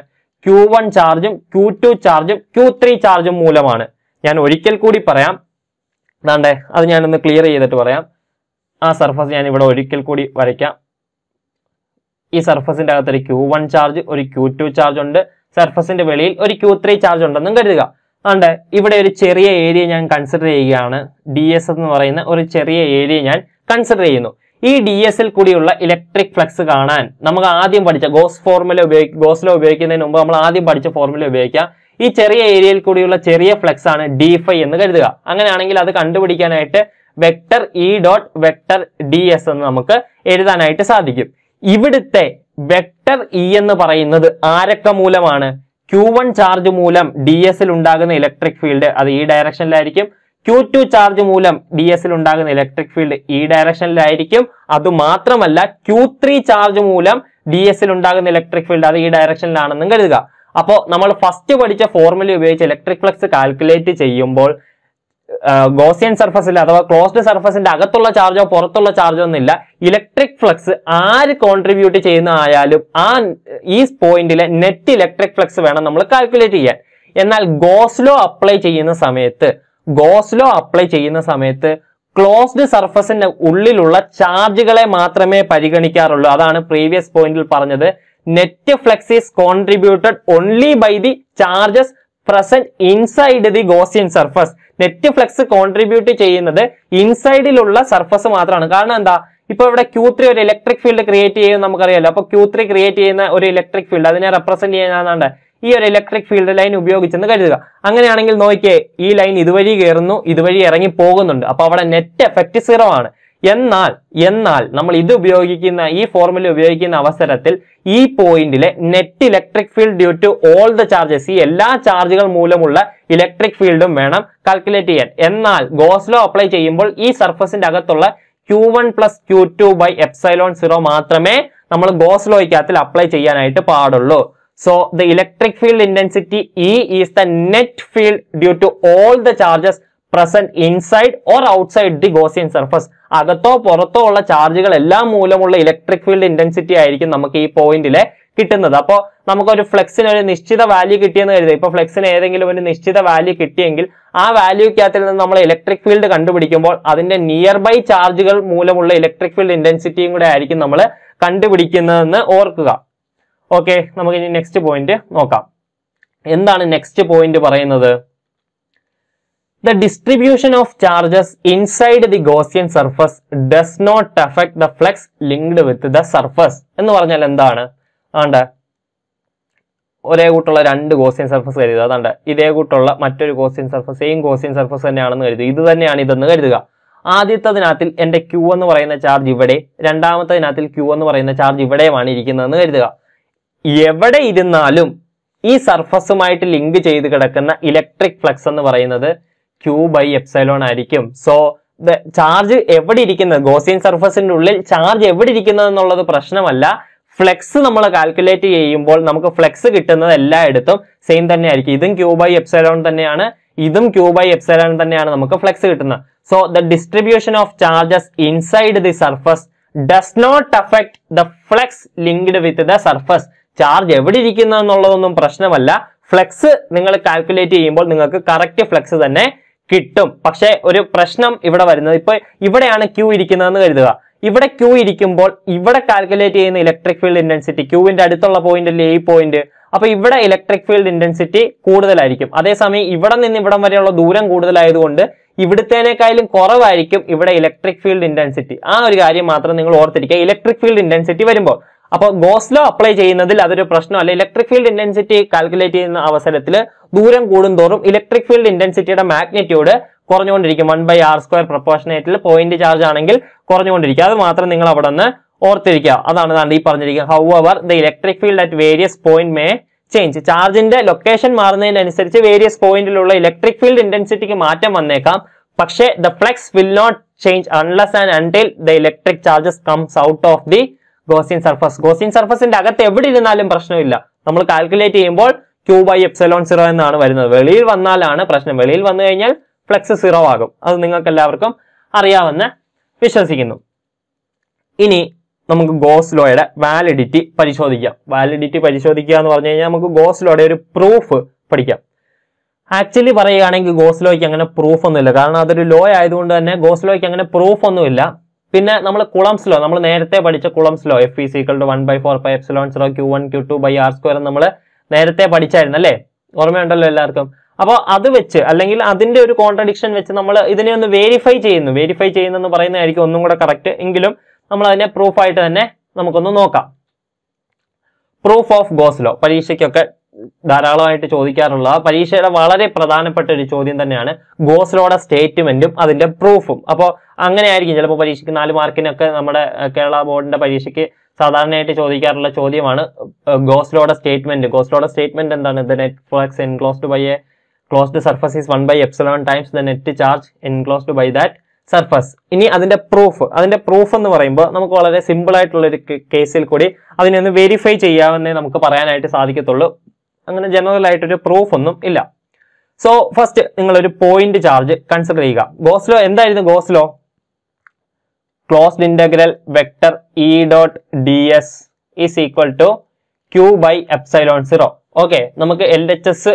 ക്യു വൺ ചാർജും ക്യു ടു ചാർജും ക്യു ത്രീ ചാർജും മൂലമാണ് ഞാൻ ഒരിക്കൽ കൂടി പറയാം അതാണ്ടേ അത് ഞാനൊന്ന് ക്ലിയർ ചെയ്തിട്ട് പറയാം ആ സർഫസ് ഞാൻ ഇവിടെ ഒരിക്കൽ കൂടി വരയ്ക്കാം ഈ സർഫസിൻ്റെ അകത്ത് ഒരു ക്യൂ വൺ ചാർജ് ഒരു ക്യൂ ടു ചാർജ് ഉണ്ട് സർഫസിൻ്റെ വെളിയിൽ ഒരു ക്യൂ ത്രീ ചാർജ് ഉണ്ടെന്നും കരുതുക അതുകൊണ്ട് ഇവിടെ ഒരു ചെറിയ ഏരിയ ഞാൻ കൺസിഡർ ചെയ്യുകയാണ് ഡി എസ് എന്ന് പറയുന്ന ഒരു ചെറിയ ഏരിയ ഞാൻ കൺസിഡർ ചെയ്യുന്നു ഈ ഡി എസിൽ കൂടിയുള്ള ഇലക്ട്രിക് ഫ്ലക്സ് കാണാൻ നമുക്ക് ആദ്യം പഠിച്ച ഗോസ് ഫോർമുല ഉപയോഗിക്കും ഗോസ്ലോ ഉപയോഗിക്കുന്നതിന് മുമ്പ് നമ്മൾ ആദ്യം പഠിച്ച ഫോർമുല ഉപയോഗിക്കാം ഈ ചെറിയ ഏരിയയിൽ കൂടിയുള്ള ചെറിയ ഫ്ലക്സ് ആണ് ഡി ഫൈ എന്ന് കരുതുക അങ്ങനെയാണെങ്കിൽ അത് കണ്ടുപിടിക്കാനായിട്ട് vector E e dot vector D S എന്ന് നമുക്ക് എഴുതാനായിട്ട് സാധിക്കും ഇവിടുത്തെ വെക്ടർ ഇ e എന്ന് പറയുന്നത് ആരക്ക മൂലമാണ് ക്യൂ വൺ ചാർജ് മൂലം ഡി എസിൽ ഉണ്ടാകുന്ന ഇലക്ട്രിക് ഫീൽഡ് അത് ഈ ഡയറക്ഷനിലായിരിക്കും ക്യൂ ടു ചാർജ് മൂലം ഡി എസിൽ ഉണ്ടാകുന്ന ഇലക്ട്രിക് ഫീൽഡ് ഈ ഡയറക്ഷനിലായിരിക്കും അതുമാത്രമല്ല ക്യൂ ത്രീ ചാർജ് മൂലം ഡി എസിൽ ഉണ്ടാകുന്ന ഇലക്ട്രിക് ഫീൽഡ് അത് ഈ e ഡയറക്ഷനിലാണെന്നും കരുതുക അപ്പോൾ നമ്മൾ ഫസ്റ്റ് പഠിച്ച ഫോർമുല ഉപയോഗിച്ച് ഇലക്ട്രിക് ഫ്ലക്സ് കാൽക്കുലേറ്റ് ചെയ്യുമ്പോൾ ഗോസിയൻ സർഫസിൽ അഥവാ ക്ലോസ്ഡ് സർഫസിന്റെ അകത്തുള്ള ചാർജോ പുറത്തുള്ള ചാർജോ ഒന്നുമില്ല ഇലക്ട്രിക് ഫ്ലക്സ് ആര് കോൺട്രിബ്യൂട്ട് ചെയ്യുന്ന ആയാലും ആ ഈ പോയിന്റിലെ നെറ്റ് ഇലക്ട്രിക് ഫ്ലക്സ് വേണം നമ്മൾ കാൽക്കുലേറ്റ് ചെയ്യാൻ എന്നാൽ ഗോസ്ലോ അപ്ലൈ ചെയ്യുന്ന സമയത്ത് ഗോസ്ലോ അപ്ലൈ ചെയ്യുന്ന സമയത്ത് ക്ലോസ്ഡ് സർഫസിന്റെ ഉള്ളിലുള്ള ചാർജുകളെ മാത്രമേ പരിഗണിക്കാറുള്ളൂ അതാണ് പ്രീവിയസ് പോയിന്റിൽ പറഞ്ഞത് net flux is contributed only by the charges present inside the Gaussian surface net flux contribute ചെയ്യുന്നത് ഇൻസൈഡിലുള്ള സർഫസ് മാത്രമാണ് കാരണം എന്താ ഇപ്പൊ ഇവിടെ ക്യൂ ത്രീ ഒരു ഇലക്ട്രിക് ഫീൽഡ് ക്രിയേറ്റ് ചെയ്യുമെന്ന് നമുക്കറിയാലോ അപ്പൊ ക്യൂ ത്രീ ക്രിയേറ്റ് ചെയ്യുന്ന ഒരു ഇലക്ട്രിക് ഫീൽഡ് അതിനെ റെപ്രസെന്റ് ചെയ്യാനാണ് ഈ ഒരു ഇലക്ട്രിക് ഫീൽഡ് ലൈൻ ഉപയോഗിച്ചെന്ന് കരുതുക അങ്ങനെയാണെങ്കിൽ നോക്കിയേ ഈ ലൈൻ ഇതുവഴി കയറുന്നു ഇതുവഴി ഇറങ്ങി പോകുന്നുണ്ട് അപ്പൊ അവിടെ നെറ്റ് എഫക്റ്റ് സീറോ ആണ് എന്നാൽ എന്നാൽ നമ്മൾ ഇത് ഉപയോഗിക്കുന്ന ഈ ഫോർമുല ഉപയോഗിക്കുന്ന അവസരത്തിൽ ഈ പോയിന്റിലെ net electric field due to all the charges ഈ എല്ലാ ചാർജുകൾ മൂലമുള്ള ഇലക്ട്രിക് ഫീൽഡും വേണം കാൽക്കുലേറ്റ് ചെയ്യാൻ എന്നാൽ ഗോസ്ലോ അപ്ലൈ ചെയ്യുമ്പോൾ ഈ സർഫസിന്റെ അകത്തുള്ള Q one plus Q two by epsilon zero മാത്രമേ നമ്മൾ ഗോസ്ലോയ്ക്കകത്തിൽ അപ്ലൈ ചെയ്യാനായിട്ട് പാടുള്ളൂ so the electric field intensity E is the net field due to all the charges present inside or outside the Gaussian surface അകത്തോ പുറത്തോ ഉള്ള ചാർജുകൾ എല്ലാം മൂലമുള്ള ഇലക്ട്രിക് ഫീൽഡ് ഇന്റൻസിറ്റി ആയിരിക്കും നമുക്ക് ഈ പോയിന്റിലെ കിട്ടുന്നത് അപ്പോൾ നമുക്കൊരു ഫ്ലെക്സിന് ഒരു നിശ്ചിത വാല്യൂ കിട്ടിയെന്ന് കരുതുക ഇപ്പോൾ ഫ്ലെക്സിന് ഏതെങ്കിലും ഒരു നിശ്ചിത വാല്യൂ കിട്ടിയെങ്കിൽ ആ വാല്യൂക്കകത്തിൽ നിന്ന് നമ്മൾ ഇലക്ട്രിക് ഫീൽഡ് കണ്ടുപിടിക്കുമ്പോൾ അതിന്റെ നിയർ ബൈ ചാർജുകൾ മൂലമുള്ള ഇലക്ട്രിക് ഫീൽഡ് ഇന്റൻസിറ്റിയും കൂടെ ആയിരിക്കും നമ്മൾ കണ്ടുപിടിക്കുന്നതെന്ന് ഓർക്കുക ഓക്കെ നമുക്ക് ഇനി നെക്സ്റ്റ് പോയിന്റ് നോക്കാം എന്താണ് നെക്സ്റ്റ് പോയിന്റ് പറയുന്നത് The distribution of charges inside the Gaussian surface does not affect the flux linked with the surface എന്ന് പറഞ്ഞാൽ എന്താണ് ആണ്ട് ഒരേ കൂട്ടുള്ള രണ്ട് ഗോസിയൻ സർഫസ് കരുതുക അതാണ്ട് ഇതേ കൂട്ടുള്ള മറ്റൊരു Gaussian surface same Gaussian surface തന്നെയാണെന്ന് കരുതുക ഇത് തന്നെയാണ് ഇതെന്ന് കരുതുക ആദ്യത്തതിനകത്തിൽ എൻ്റെ ക്യൂ എന്ന് പറയുന്ന ചാർജ് ഇവിടെ രണ്ടാമത്തതിനകത്തിൽ ക്യൂ എന്ന് പറയുന്ന ചാർജ് ഇവിടെയുമാണ് ഇരിക്കുന്നതെന്ന് കരുതുക എവിടെ ഇരുന്നാലും ഈ സർഫസുമായിട്ട് ലിങ്ക് ചെയ്ത് കിടക്കുന്ന ഇലക്ട്രിക് ഫ്ലക്സ് എന്ന് പറയുന്നത് ക്യൂ ബൈ എപ്സൈലോൺ ആയിരിക്കും സോ ചാർജ് എവിടെ ഇരിക്കുന്നത് ഗോസിയൻ സർഫസിന്റെ ഉള്ളിൽ ചാർജ് എവിടെ ഇരിക്കുന്നത് എന്നുള്ളത് പ്രശ്നമല്ല ഫ്ലെക്സ് നമ്മൾ കാൽക്കുലേറ്റ് ചെയ്യുമ്പോൾ നമുക്ക് ഫ്ലെക്സ് കിട്ടുന്നത് എല്ലായിടത്തും സെയിം തന്നെയായിരിക്കും ഇതും ക്യൂ ബൈ എപ്സലോൺ തന്നെയാണ് ഇതും ക്യൂ ബൈ എപ്സലോൺ തന്നെയാണ് നമുക്ക് ഫ്ലെക്സ് കിട്ടുന്നത് so the distribution of charges inside the surface does not affect the flux linked with the surface charge എവിടെ ഇരിക്കുന്നു എന്നുള്ളതൊന്നും പ്രശ്നമല്ല ഫ്ലെക്സ് നിങ്ങൾ കാൽക്കുലേറ്റ് ചെയ്യുമ്പോൾ നിങ്ങൾക്ക് കറക്റ്റ് ഫ്ലെക്സ് തന്നെ കിട്ടും പക്ഷേ ഒരു പ്രശ്നം ഇവിടെ വരുന്നത് ഇപ്പൊ ഇവിടെയാണ് ക്യൂ ഇരിക്കുന്നതെന്ന് കരുതുക ഇവിടെ ക്യൂ ഇരിക്കുമ്പോൾ ഇവിടെ കാൽക്കുലേറ്റ് ചെയ്യുന്ന ഇലക്ട്രിക് ഫീൽഡ് ഇന്റൻസിറ്റി ക്യൂവിന്റെ അടുത്തുള്ള പോയിന്റ് അല്ലേ ഈ പോയിന്റ് അപ്പൊ ഇവിടെ ഇലക്ട്രിക് ഫീൽഡ് ഇന്റൻസിറ്റി കൂടുതലായിരിക്കും അതേസമയം ഇവിടെ നിന്ന് ഇവിടം വരെയുള്ള ദൂരം കൂടുതലായതുകൊണ്ട് ഇവിടുത്തേനേക്കാളും കുറവായിരിക്കും ഇവിടെ ഇലക്ട്രിക് ഫീൽഡ് ഇന്റൻസിറ്റി ആ ഒരു കാര്യം മാത്രം നിങ്ങൾ ഓർത്തിരിക്കുക ഇലക്ട്രിക് ഫീൽഡ് ഇന്റൻസിറ്റി വരുമ്പോൾ അപ്പോൾ ഗോസ്ലോ അപ്ലൈ ചെയ്യുന്നതിൽ അതൊരു പ്രശ്നമല്ല ഇലക്ട്രിക് ഫീൽഡ് ഇന്റൻസിറ്റി കാൽക്കുലേറ്റ് ചെയ്യുന്ന അവസരത്തിൽ ദൂരം കൂടുന്തോറും ഇലക്ട്രിക് ഫീൽഡ് ഇന്റൻസിറ്റിയുടെ മാഗ്നിറ്റ്യൂഡ് കുറഞ്ഞുകൊണ്ടിരിക്കും വൺ ബൈ ആർ സ്ക്വയർ പ്രൊപ്പോർഷനേറ്റിൽ പോയിന്റ് ചാർജ് ആണെങ്കിൽ കുറഞ്ഞുകൊണ്ടിരിക്കുക അത് മാത്രം നിങ്ങൾ അവിടെ നിന്ന് ഓർത്തിരിക്കുക അതാണ് താണ്ട് ഈ പറഞ്ഞിരിക്കുക however the electric field at various point may change ചാർജിന്റെ ലൊക്കേഷൻ മാറുന്നതിനനുസരിച്ച് വേരിയസ് പോയിന്റിലുള്ള ഇലക്ട്രിക് ഫീൽഡ് ഇന്റൻസിറ്റിക്ക് മാറ്റം വന്നേക്കാം പക്ഷേ the flux will not change unless and until the electric charges comes out of the Gaussian surface Gaussian സർഫസിന്റെ അകത്ത് എവിടെ ഇരുന്നാലും പ്രശ്നമില്ല നമ്മൾ കാൽക്കുലേറ്റ് ചെയ്യുമ്പോൾ ക്യൂ ബൈ എപ്സലോൺ സീറോ എന്നാണ് വരുന്നത് വെളിയിൽ വന്നാലാണ് പ്രശ്നം വെളിയിൽ വന്നു കഴിഞ്ഞാൽ ഫ്ലക്സ് സീറോ ആകും അത് നിങ്ങൾക്ക് എല്ലാവർക്കും അറിയാമെന്ന് വിശ്വസിക്കുന്നു ഇനി നമുക്ക് ഗോസ് ലോയുടെ വാലിഡിറ്റി പരിശോധിക്കാം വാലിഡിറ്റി പരിശോധിക്കുക എന്ന് പറഞ്ഞു കഴിഞ്ഞാൽ നമുക്ക് ഗോസ് ലോയുടെ ഒരു പ്രൂഫ് പഠിക്കാം ആക്ച്വലി പറയുകയാണെങ്കിൽ ഗോസ് ലോയ്ക്ക് അങ്ങനെ പ്രൂഫ് ഒന്നുമില്ല കാരണം അതൊരു ലോ ആയതുകൊണ്ട് തന്നെ ഗോസ് ലോയ്ക്ക് അങ്ങനെ പ്രൂഫ് ഒന്നുമില്ല പിന്നെ നമ്മൾ കുളംസ് ലോ നമ്മൾ നേരത്തെ പഠിച്ച Coulomb's law F is equal to one by four by epsilon zero Q one Q two by R square നമ്മൾ നേരത്തെ പഠിച്ചായിരുന്നു അല്ലേ ഓർമ്മയുണ്ടല്ലോ എല്ലാവർക്കും അപ്പോൾ അത് വെച്ച് അല്ലെങ്കിൽ അതിന്റെ ഒരു കോൺട്രഡിക്ഷൻ വെച്ച് നമ്മൾ ഇതിനെ ഒന്ന് വേരിഫൈ ചെയ്യുന്നു വേരിഫൈ ചെയ്യുന്നെന്ന് പറയുന്നതായിരിക്കും ഒന്നും കൂടെ കറക്റ്റ് എങ്കിലും നമ്മൾ അതിനെ പ്രൂഫായിട്ട് തന്നെ നമുക്കൊന്ന് നോക്കാം പ്രൂഫ് ഓഫ് ഗോസ്ലോ പരീക്ഷയ്ക്കൊക്കെ ധാരാളമായിട്ട് ചോദിക്കാറുള്ള പരീക്ഷയുടെ വളരെ പ്രധാനപ്പെട്ട ഒരു ചോദ്യം തന്നെയാണ് ഗോസ്ലോയുടെ സ്റ്റേറ്റ്മെന്റും അതിന്റെ പ്രൂഫും അപ്പോൾ അങ്ങനെ ആയിരിക്കും ചിലപ്പോൾ പരീക്ഷയ്ക്ക് നാല് മാർക്കിനൊക്കെ നമ്മുടെ കേരള ബോർഡിന്റെ പരീക്ഷയ്ക്ക് സാധാരണയായിട്ട് ചോദിക്കാറുള്ള ചോദ്യമാണ് ഗോസ്ലോയുടെ സ്റ്റേറ്റ്മെന്റ് ഗോസ്ലോയുടെ സ്റ്റേറ്റ്മെന്റ് എന്താണ് the net flux enclosed by a closed surface is one by epsilon times the net charge enclosed by that surface ഇനി അതിന്റെ പ്രൂഫ് അതിന്റെ പ്രൂഫ് എന്ന് പറയുമ്പോൾ നമുക്ക് വളരെ സിമ്പിൾ ആയിട്ടുള്ള ഒരു കേസിൽ കൂടി അതിനെ ഒന്ന് വെരിഫൈ ചെയ്യാമെന്നേ നമുക്ക് പറയാനായിട്ട് സാധിക്കത്തുള്ളൂ അങ്ങനെ ജനറൽ ആയിട്ടൊരു പ്രൂഫ് ഒന്നും ഇല്ല സോ ഫസ്റ്റ് നിങ്ങളൊരു പോയിന്റ് ചാർജ് കൺസിഡർ ചെയ്യുക ഗോസ്ലോ എന്തായിരുന്നു Gauss law closed integral vector E dot D S is equal to Q by epsilon zero okay നമുക്ക് എൽ എച്ച് എസ്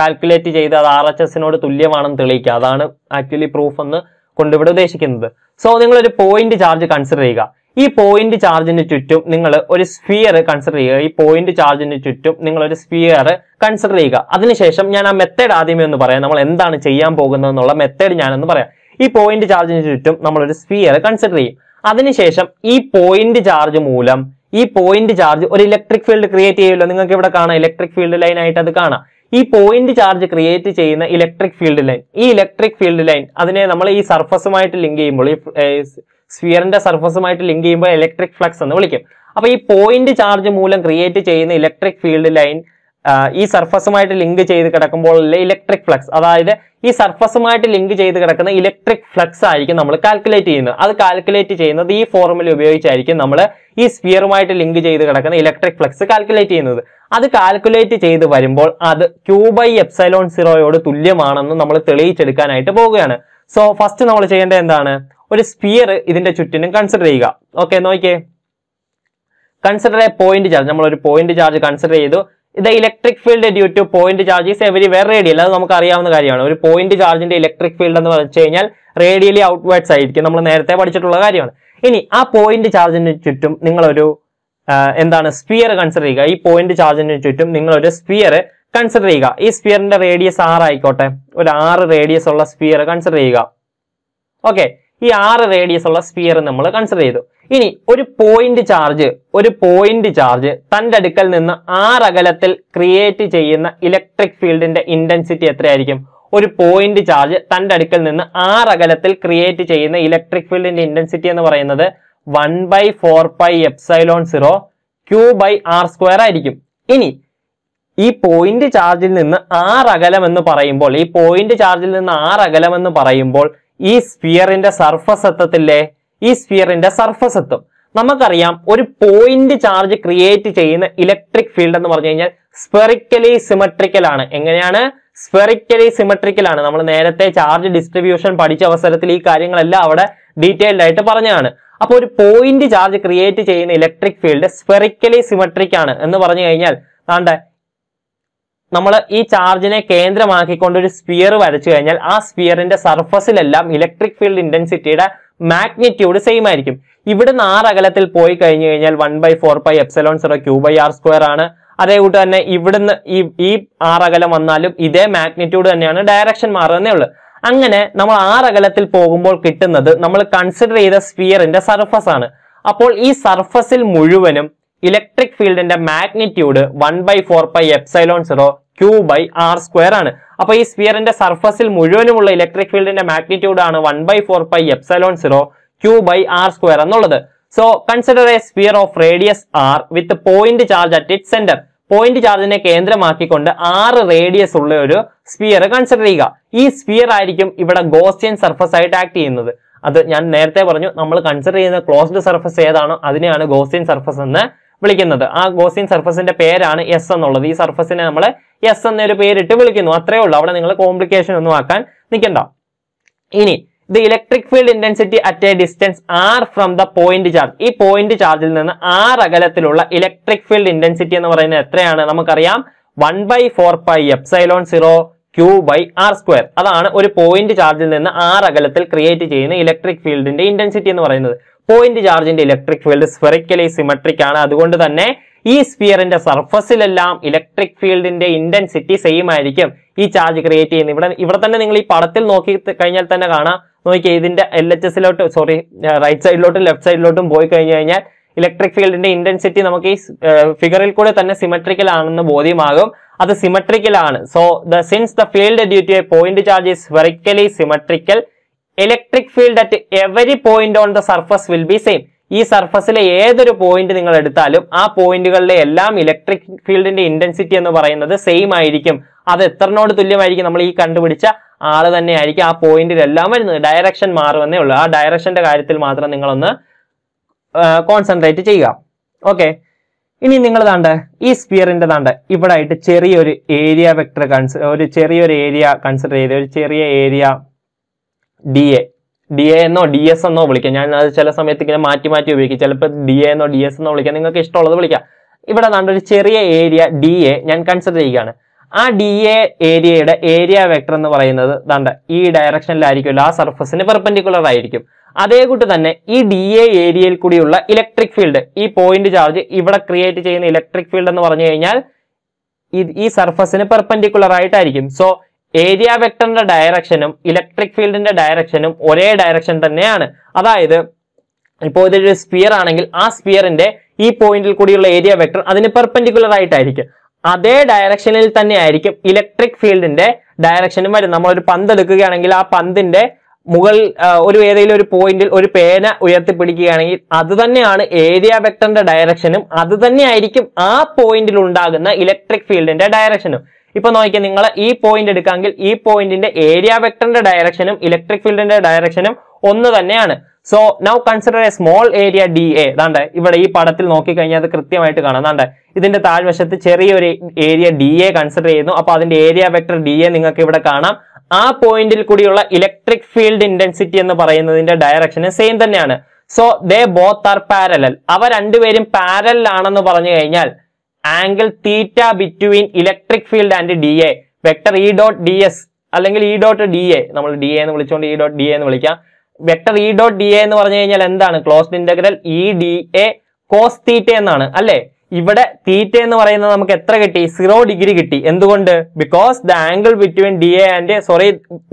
കാൽക്കുലേറ്റ് ചെയ്ത് അത് ആർ എച്ച് എസിനോട് തുല്യമാണെന്ന് തെളിയിക്കുക അതാണ് ആക്ച്വലി പ്രൂഫ് എന്ന് കൊണ്ടുവിടെ ഉദ്ദേശിക്കുന്നത് സോ നിങ്ങളൊരു പോയിന്റ് ചാർജ് കൺസിഡർ ചെയ്യുക ഈ പോയിന്റ് ചാർജിന് ചുറ്റും നിങ്ങൾ ഒരു സ്ഫിയർ കൺസിഡർ ചെയ്യുക ഈ പോയിന്റ് ചാർജിന് ചുറ്റും നിങ്ങൾ ഒരു സ്ഫിയർ കൺസിഡർ ചെയ്യുക അതിനുശേഷം ഞാൻ ആ മെത്തേഡ് ആദ്യമേ ഒന്ന് പറയാം നമ്മൾ എന്താണ് ചെയ്യാൻ പോകുന്നത് എന്നുള്ള മെത്തേഡ് ഞാനൊന്ന് പറയാം ഈ പോയിന്റ് ചാർജിന് ചുറ്റും ഒരു സ്ഫിയർ കൺസിഡർ ചെയ്യും അതിനുശേഷം ഈ പോയിന്റ് ചാർജ് മൂലം ഈ പോയിന്റ് ചാർജ് ഒരു ഇലക്ട്രിക് ഫീൽഡ് ക്രിയേറ്റ് ചെയ്യുമല്ലോ നിങ്ങൾക്ക് ഇവിടെ കാണാം ഇലക്ട്രിക് ഫീൽഡ് ലൈൻ ആയിട്ട് അത് കാണാം ഈ പോയിന്റ് ചാർജ് ക്രിയേറ്റ് ചെയ്യുന്ന ഇലക്ട്രിക് ഫീൽഡ് ലൈൻ ഈ ഇലക്ട്രിക് ഫീൽഡ് ലൈൻ അതിനെ നമ്മൾ ഈ സർഫസുമായിട്ട് ലിങ്ക് ചെയ്യുമ്പോൾ ഈ സ്ഫിയറിന്റെ സർഫസുമായിട്ട് ലിങ്ക് ചെയ്യുമ്പോൾ ഇലക്ട്രിക് ഫ്ലക്സ് എന്ന് വിളിക്കും അപ്പൊ ഈ പോയിന്റ് ചാർജ് മൂലം ക്രിയേറ്റ് ചെയ്യുന്ന ഇലക്ട്രിക് ഫീൽഡ് ലൈൻ ഈ സർഫസുമായിട്ട് ലിങ്ക് ചെയ്ത് കിടക്കുമ്പോൾ ഇലക്ട്രിക് ഫ്ലക്സ് അതായത് ഈ സർഫസുമായിട്ട് ലിങ്ക് ചെയ്ത് കിടക്കുന്ന ഇലക്ട്രിക് ഫ്ലക്സ് ആയിരിക്കും നമ്മൾ കാൽക്കുലേറ്റ് ചെയ്യുന്നത് അത് കാൽക്കുലേറ്റ് ചെയ്യുന്നത് ഈ ഫോർമുല ഉപയോഗിച്ചായിരിക്കും നമ്മൾ ഈ സ്പിയറുമായിട്ട് ലിങ്ക് ചെയ്ത് കിടക്കുന്ന ഇലക്ട്രിക് ഫ്ലക്സ് കാൽക്കുലേറ്റ് ചെയ്യുന്നത് അത് കാൽക്കുലേറ്റ് ചെയ്ത് വരുമ്പോൾ അത് ക്യൂ ബൈ എപ്സലോൺ സീറോയോട് തുല്യമാണെന്ന് നമ്മൾ തെളിയിച്ചെടുക്കാനായിട്ട് പോവുകയാണ് സോ ഫസ്റ്റ് നമ്മൾ ചെയ്യേണ്ടത് എന്താണ് ഒരു സ്പിയർ ഇതിന്റെ ചുറ്റിനും കൺസിഡർ ചെയ്യുക ഓക്കെ നോക്കിയേ കൺസിഡർ എ പോയിന്റ് ചാർജ് നമ്മൾ ഒരു പോയിന്റ് ചാർജ് കൺസിഡർ ചെയ്തു ഇത് electric field due to point charge is everywhere radial അത് നമുക്ക് അറിയാവുന്ന കാര്യമാണ് ഒരു പോയിന്റ് ചാർജിന്റെ ഇലക്ട്രിക് ഫീൽഡ് എന്ന് വെച്ച് കഴിഞ്ഞാൽ റേഡിയലി ഔട്ട്വേർഡ്സ് ആയിരിക്കും നമ്മൾ നേരത്തെ പഠിച്ചിട്ടുള്ള കാര്യമാണ് ഇനി ആ പോയിന്റ് ചാർജിന് ചുറ്റും നിങ്ങളൊരു എന്താണ് സ്പിയർ കൺസിഡർ ചെയ്യുക ഈ പോയിന്റ് ചാർജിന് ചുറ്റും നിങ്ങളൊരു സ്പിയർ കൺസിഡർ ചെയ്യുക ഈ സ്പിയറിന്റെ റേഡിയസ് ആറ് ആയിക്കോട്ടെ ഒരു ആറ് റേഡിയസ് ഉള്ള സ്പിയർ കൺസിഡർ ചെയ്യുക ഓക്കെ ഈ ആറ് റേഡിയസ് ഉള്ള സ്പിയർ നമ്മൾ കൺസിഡർ ചെയ്തു ഇനി ഒരു പോയിന്റ് ചാർജ് ഒരു പോയിന്റ് ചാർജ് തൻ്റെ അടുക്കൽ നിന്ന് അകലത്തിൽ ക്രിയേറ്റ് ചെയ്യുന്ന ഇലക്ട്രിക് ഫീൽഡിന്റെ ഇന്റൻസിറ്റി എത്രയായിരിക്കും ഒരു പോയിന്റ് ചാർജ് തൻ്റെ അടുക്കൽ നിന്ന് അകലത്തിൽ ക്രിയേറ്റ് ചെയ്യുന്ന ഇലക്ട്രിക് ഫീൽഡിന്റെ ഇന്റൻസിറ്റി എന്ന് പറയുന്നത് one by four pi epsilon zero Q by R square ആയിരിക്കും ഇനി ഈ പോയിന്റ് ചാർജിൽ നിന്ന് ആറ് അകലം എന്ന് പറയുമ്പോൾ ഈ പോയിന്റ് ചാർജിൽ നിന്ന് ആറ് അകലം എന്ന് പറയുമ്പോൾ ഈ സ്പിയറിന്റെ സർഫസ് എത്തത്തില്ലേ ഈ സ്ഫിയറിന്റെ സർഫസ് എത്തും നമുക്കറിയാം ഒരു പോയിന്റ് ചാർജ് ക്രിയേറ്റ് ചെയ്യുന്ന ഇലക്ട്രിക് ഫീൽഡ് എന്ന് പറഞ്ഞു കഴിഞ്ഞാൽ സ്പെറിക്കലി സിമട്രിക്കൽ ആണ് എങ്ങനെയാണ് സ്പെറിക്കലി സിമട്രിക്കൽ ആണ് നമ്മൾ നേരത്തെ ചാർജ് ഡിസ്ട്രിബ്യൂഷൻ പഠിച്ച അവസരത്തിൽ ഈ കാര്യങ്ങളെല്ലാം അവിടെ ഡീറ്റെയിൽഡ് ആയിട്ട് പറഞ്ഞതാണ് അപ്പോൾ ഒരു പോയിന്റ് ചാർജ് ക്രിയേറ്റ് ചെയ്യുന്ന ഇലക്ട്രിക് ഫീൽഡ് സ്പെറിക്കലി സിമട്രിക് ആണ് എന്ന് പറഞ്ഞു കഴിഞ്ഞാൽ താണ്ട നമ്മൾ ഈ ചാർജിനെ കേന്ദ്രമാക്കിക്കൊണ്ട് ഒരു സ്പിയർ വരച്ചു കഴിഞ്ഞാൽ ആ സ്പിയറിന്റെ സർഫസിലെല്ലാം ഇലക്ട്രിക് ഫീൽഡ് ഇന്റൻസിറ്റിയുടെ മാഗ്നിറ്റ്യൂഡ് സെയിം ആയിരിക്കും ഇവിടുന്ന് ആർ അകലത്തിൽ പോയി കഴിഞ്ഞു കഴിഞ്ഞാൽ one by four pi epsilon zero Q by R square ആണ് അതേ കൂട്ട് തന്നെ ഇവിടുന്ന് ഈ ഈ അകലം വന്നാലും ഇതേ മാഗ്നിറ്റ്യൂഡ് തന്നെയാണ് ഡയറക്ഷൻ മാറുന്നേ ഉള്ളൂ അങ്ങനെ നമ്മൾ അകലത്തിൽ പോകുമ്പോൾ കിട്ടുന്നത് നമ്മൾ കൺസിഡർ ചെയ്ത സ്ഫിയറിന്റെ സർഫസ് ആണ് അപ്പോൾ ഈ സർഫസിൽ മുഴുവനും ഇലക്ട്രിക് ഫീൽഡിന്റെ magnitude one by four pi epsilon zero Q by R square ആണ് അപ്പൊ ഈ സ്ഫിയറിന്റെ സർഫസിൽ മുഴുവനുമുള്ള ഇലക്ട്രിക് ഫീൽഡിന്റെ മാഗ്നിറ്റ്യൂഡ് ആണ് one by four pi epsilon zero Q by R square എന്നുള്ളത് so consider a sphere of radius R with point charge at it centre point ചാർജിനെ കേന്ദ്രമാക്കിക്കൊണ്ട് ആറ് റേഡിയസ് ഉള്ള ഒരു സ്ഫിയർ കൺസിഡർ ചെയ്യുക ഈ സ്ഫിയർ ആയിരിക്കും ഇവിടെ ഗോസ്റ്റിയൻ സർഫസ് ആയിട്ട് ആക്ട് ചെയ്യുന്നത് അത് ഞാൻ നേരത്തെ പറഞ്ഞു നമ്മൾ കൺസിഡർ ചെയ്യുന്ന ക്ലോസ്ഡ് സർഫസ് ഏതാണോ അതിനെയാണ് ഗോസ്റ്റിയൻ സർഫസ് എന്ന് വിളിക്കുന്നത് ആ ഗോസിയൻ സർഫസിന്റെ പേരാണ് എസ് എന്നുള്ളത് ഈ സർഫസിനെ നമ്മൾ എസ് എന്നൊരു പേരിട്ട് വിളിക്കുന്നു അത്രേ ഉള്ളൂ അവിടെ നിങ്ങൾ കോംപ്ലിക്കേഷൻ ഒന്നും ആക്കാൻ നിൽക്കണ്ട ഇനി the electric field intensity at a distance R from the point charge ഈ പോയിന്റ് ചാർജിൽ നിന്ന് ആർ അകലത്തിലുള്ള ഇലക്ട്രിക് ഫീൽഡ് ഇന്റൻസിറ്റി എന്ന് പറയുന്നത് എത്രയാണ് നമുക്കറിയാം one by four pi epsilon zero Q by R square അതാണ് ഒരു പോയിന്റ് ചാർജിൽ നിന്ന് ആർ അകലത്തിൽ ക്രിയേറ്റ് ചെയ്യുന്ന ഇലക്ട്രിക് ഫീൽഡിന്റെ ഇന്റൻസിറ്റി എന്ന് പറയുന്നത് പോയിന്റ് ചാർജിന്റെ ഇലക്ട്രിക് ഫീൽഡ് സ്ഫെറിക്കലി സിമെട്രിക് ആണ് അതുകൊണ്ട് തന്നെ ഈ സ്പിയറിന്റെ സർഫസിലെല്ലാം ഇലക്ട്രിക് ഫീൽഡിന്റെ ഇന്റൻസിറ്റി സെയിം ആയിരിക്കും ഈ ചാർജ് ക്രിയേറ്റ് ചെയ്യുന്നത് ഇവിടെ ഇവിടെ തന്നെ നിങ്ങൾ ഈ പടത്തിൽ നോക്കി കഴിഞ്ഞാൽ തന്നെ കാണാം നോക്കിയാൽ ഇതിന്റെ എൽ എച്ച് എസിലോട്ട് സോറി റൈറ്റ് സൈഡിലോട്ടും ലെഫ്റ്റ് സൈഡിലോട്ടും പോയി കഴിഞ്ഞു കഴിഞ്ഞാൽ ഇലക്ട്രിക് ഫീൽഡിന്റെ ഇന്റൻസിറ്റി നമുക്ക് ഈ ഫിഗറിൽ കൂടെ തന്നെ സിമെട്രിക്കൽ ആണെന്ന് ബോധ്യമാകും അത് സിമട്രിക്കൽ ആണ് so the since the field due to a point charge is spherically symmetrical electric field at every point on the surface will be same ഈ സർഫസിലെ ഏതൊരു പോയിന്റ് നിങ്ങൾ എടുത്താലും ആ പോയിന്റുകളിലെ എല്ലാം ഇലക്ട്രിക് ഫീൽഡിന്റെ ഇന്റൻസിറ്റി എന്ന് പറയുന്നത് സെയിം ആയിരിക്കും അത് എത്രനോട് തുല്യമായിരിക്കും നമ്മൾ ഈ കണ്ടുപിടിച്ച ആള് തന്നെയായിരിക്കും ആ പോയിന്റിലെല്ലാം വരുന്നത് ഡയറക്ഷൻ മാറുമെന്നേ ഉള്ളൂ ആ ഡയറക്ഷന്റെ കാര്യത്തിൽ മാത്രം നിങ്ങളൊന്ന് കോൺസെൻട്രേറ്റ് ചെയ്യുക ഓക്കെ ഇനി നിങ്ങൾ താണ്ട് ഈ സ്പിയറിന്റെ താണ്ട് ഇവിടെ ആയിട്ട് ചെറിയൊരു ഏരിയ വെക്ടർ കൺസ ഒരു ചെറിയൊരു ഏരിയ കൺസിഡർ ചെയ്ത് ഒരു ചെറിയ area D A D A എന്നോ ഡി എസ് എന്നോ വിളിക്കാം ഞാൻ അത് ചില സമയത്ത് ഇങ്ങനെ മാറ്റി മാറ്റി ഉപയോഗിക്കും ചിലപ്പോൾ ഡി എ എന്നോ ഡി എസ് എന്നോ വിളിക്കാം നിങ്ങൾക്ക് ഇഷ്ടമുള്ളത് വിളിക്കാം ഇവിടെ താണ്ട് ഒരു ചെറിയ ഏരിയ ഡി എ ഞാൻ കൺസിഡർ ചെയ്യുകയാണ് ആ ഡി എ ഏരിയയുടെ ഏരിയ വെക്ടർ എന്ന് പറയുന്നത് താണ്ട് ഈ ഡയറക്ഷനിലായിരിക്കുമല്ലോ ആ സർഫസിന് പെർപെൻഡിക്കുലർ ആയിരിക്കും അതേ കൂട്ട് തന്നെ ഈ ഡി എ ഏരിയയിൽ കൂടിയുള്ള ഇലക്ട്രിക് ഫീൽഡ് ഈ പോയിന്റ് ചാർജ് ഇവിടെ ക്രിയേറ്റ് ചെയ്യുന്ന ഇലക്ട്രിക് ഫീൽഡ് എന്ന് പറഞ്ഞു കഴിഞ്ഞാൽ ഈ സർഫസിന് പെർപെൻഡിക്കുലർ ആയിട്ടായിരിക്കും സോ ഏരിയ വെക്ടറിന്റെ ഡയറക്ഷനും ഇലക്ട്രിക് ഫീൽഡിന്റെ ഡയറക്ഷനും ഒരേ ഡയറക്ഷൻ തന്നെയാണ് അതായത് ഇപ്പോൾ ഇതൊരു സ്പിയർ ആണെങ്കിൽ ആ സ്പിയറിന്റെ ഈ പോയിന്റിൽ കൂടിയുള്ള ഏരിയ വെക്ടർ അതിന് പെർപെൻഡിക്കുലർ ആയിട്ടായിരിക്കും അതേ ഡയറക്ഷനിൽ തന്നെ ആയിരിക്കും ഇലക്ട്രിക് ഫീൽഡിന്റെ ഡയറക്ഷനും വരും നമ്മളൊരു പന്ത് എടുക്കുകയാണെങ്കിൽ ആ പന്തിന്റെ മുകൾ ഒരു ഏതെങ്കിലും ഒരു പോയിന്റിൽ ഒരു പേന ഉയർത്തിപ്പിടിക്കുകയാണെങ്കിൽ അത് തന്നെയാണ് ഏരിയ വെക്ടറിന്റെ ഡയറക്ഷനും അത് തന്നെയായിരിക്കും ആ പോയിന്റിൽ ഉണ്ടാകുന്ന ഇലക്ട്രിക് ഫീൽഡിന്റെ ഡയറക്ഷനും ഇപ്പൊ നോക്കിയാൽ നിങ്ങൾ ഈ പോയിന്റ് എടുക്കാമെങ്കിൽ ഈ പോയിന്റിന്റെ ഏരിയ വെക്ടറിന്റെ ഡയറക്ഷനും ഇലക്ട്രിക് ഫീൽഡിന്റെ ഡയറക്ഷനും ഒന്ന് തന്നെയാണ് so now consider a small area D A അതാണ്ട് ഇവിടെ ഈ പടത്തിൽ നോക്കിക്കഴിഞ്ഞാൽ അത് കൃത്യമായിട്ട് കാണാം ദാണ്ട് ഇതിന്റെ താഴ്വശത്ത് ചെറിയൊരു ഏരിയ ഡി എ കൺസിഡർ ചെയ്യുന്നു അപ്പൊ അതിന്റെ ഏരിയ വെക്ടർ ഡി എ നിങ്ങൾക്ക് ഇവിടെ കാണാം ആ പോയിന്റിൽ കൂടിയുള്ള ഇലക്ട്രിക് ഫീൽഡ് ഇന്റൻസിറ്റി എന്ന് പറയുന്നതിന്റെ ഡയറക്ഷൻ സെയിം തന്നെയാണ് so they both are parallel അവ രണ്ടുപേരും പാരലൽ ആണെന്ന് പറഞ്ഞു കഴിഞ്ഞാൽ angle theta between electric field and D A vector E dot D S അല്ലെങ്കിൽ ഇ ഡോട്ട് ഡി എ നമ്മൾ ഡി എ എന്ന് വിളിച്ചുകൊണ്ട് ഇ ഡോട്ട് ഡി എ എന്ന് വിളിക്കാം vector E dot D A എന്ന് പറഞ്ഞു കഴിഞ്ഞാൽ എന്താണ് closed integral E D A cos theta എന്നാണ് അല്ലേ ഇവിടെ തീറ്റ എന്ന് പറയുന്നത് നമുക്ക് എത്ര കിട്ടി സീറോ ഡിഗ്രി കിട്ടി എന്തുകൊണ്ട് because the angle between D A and sorry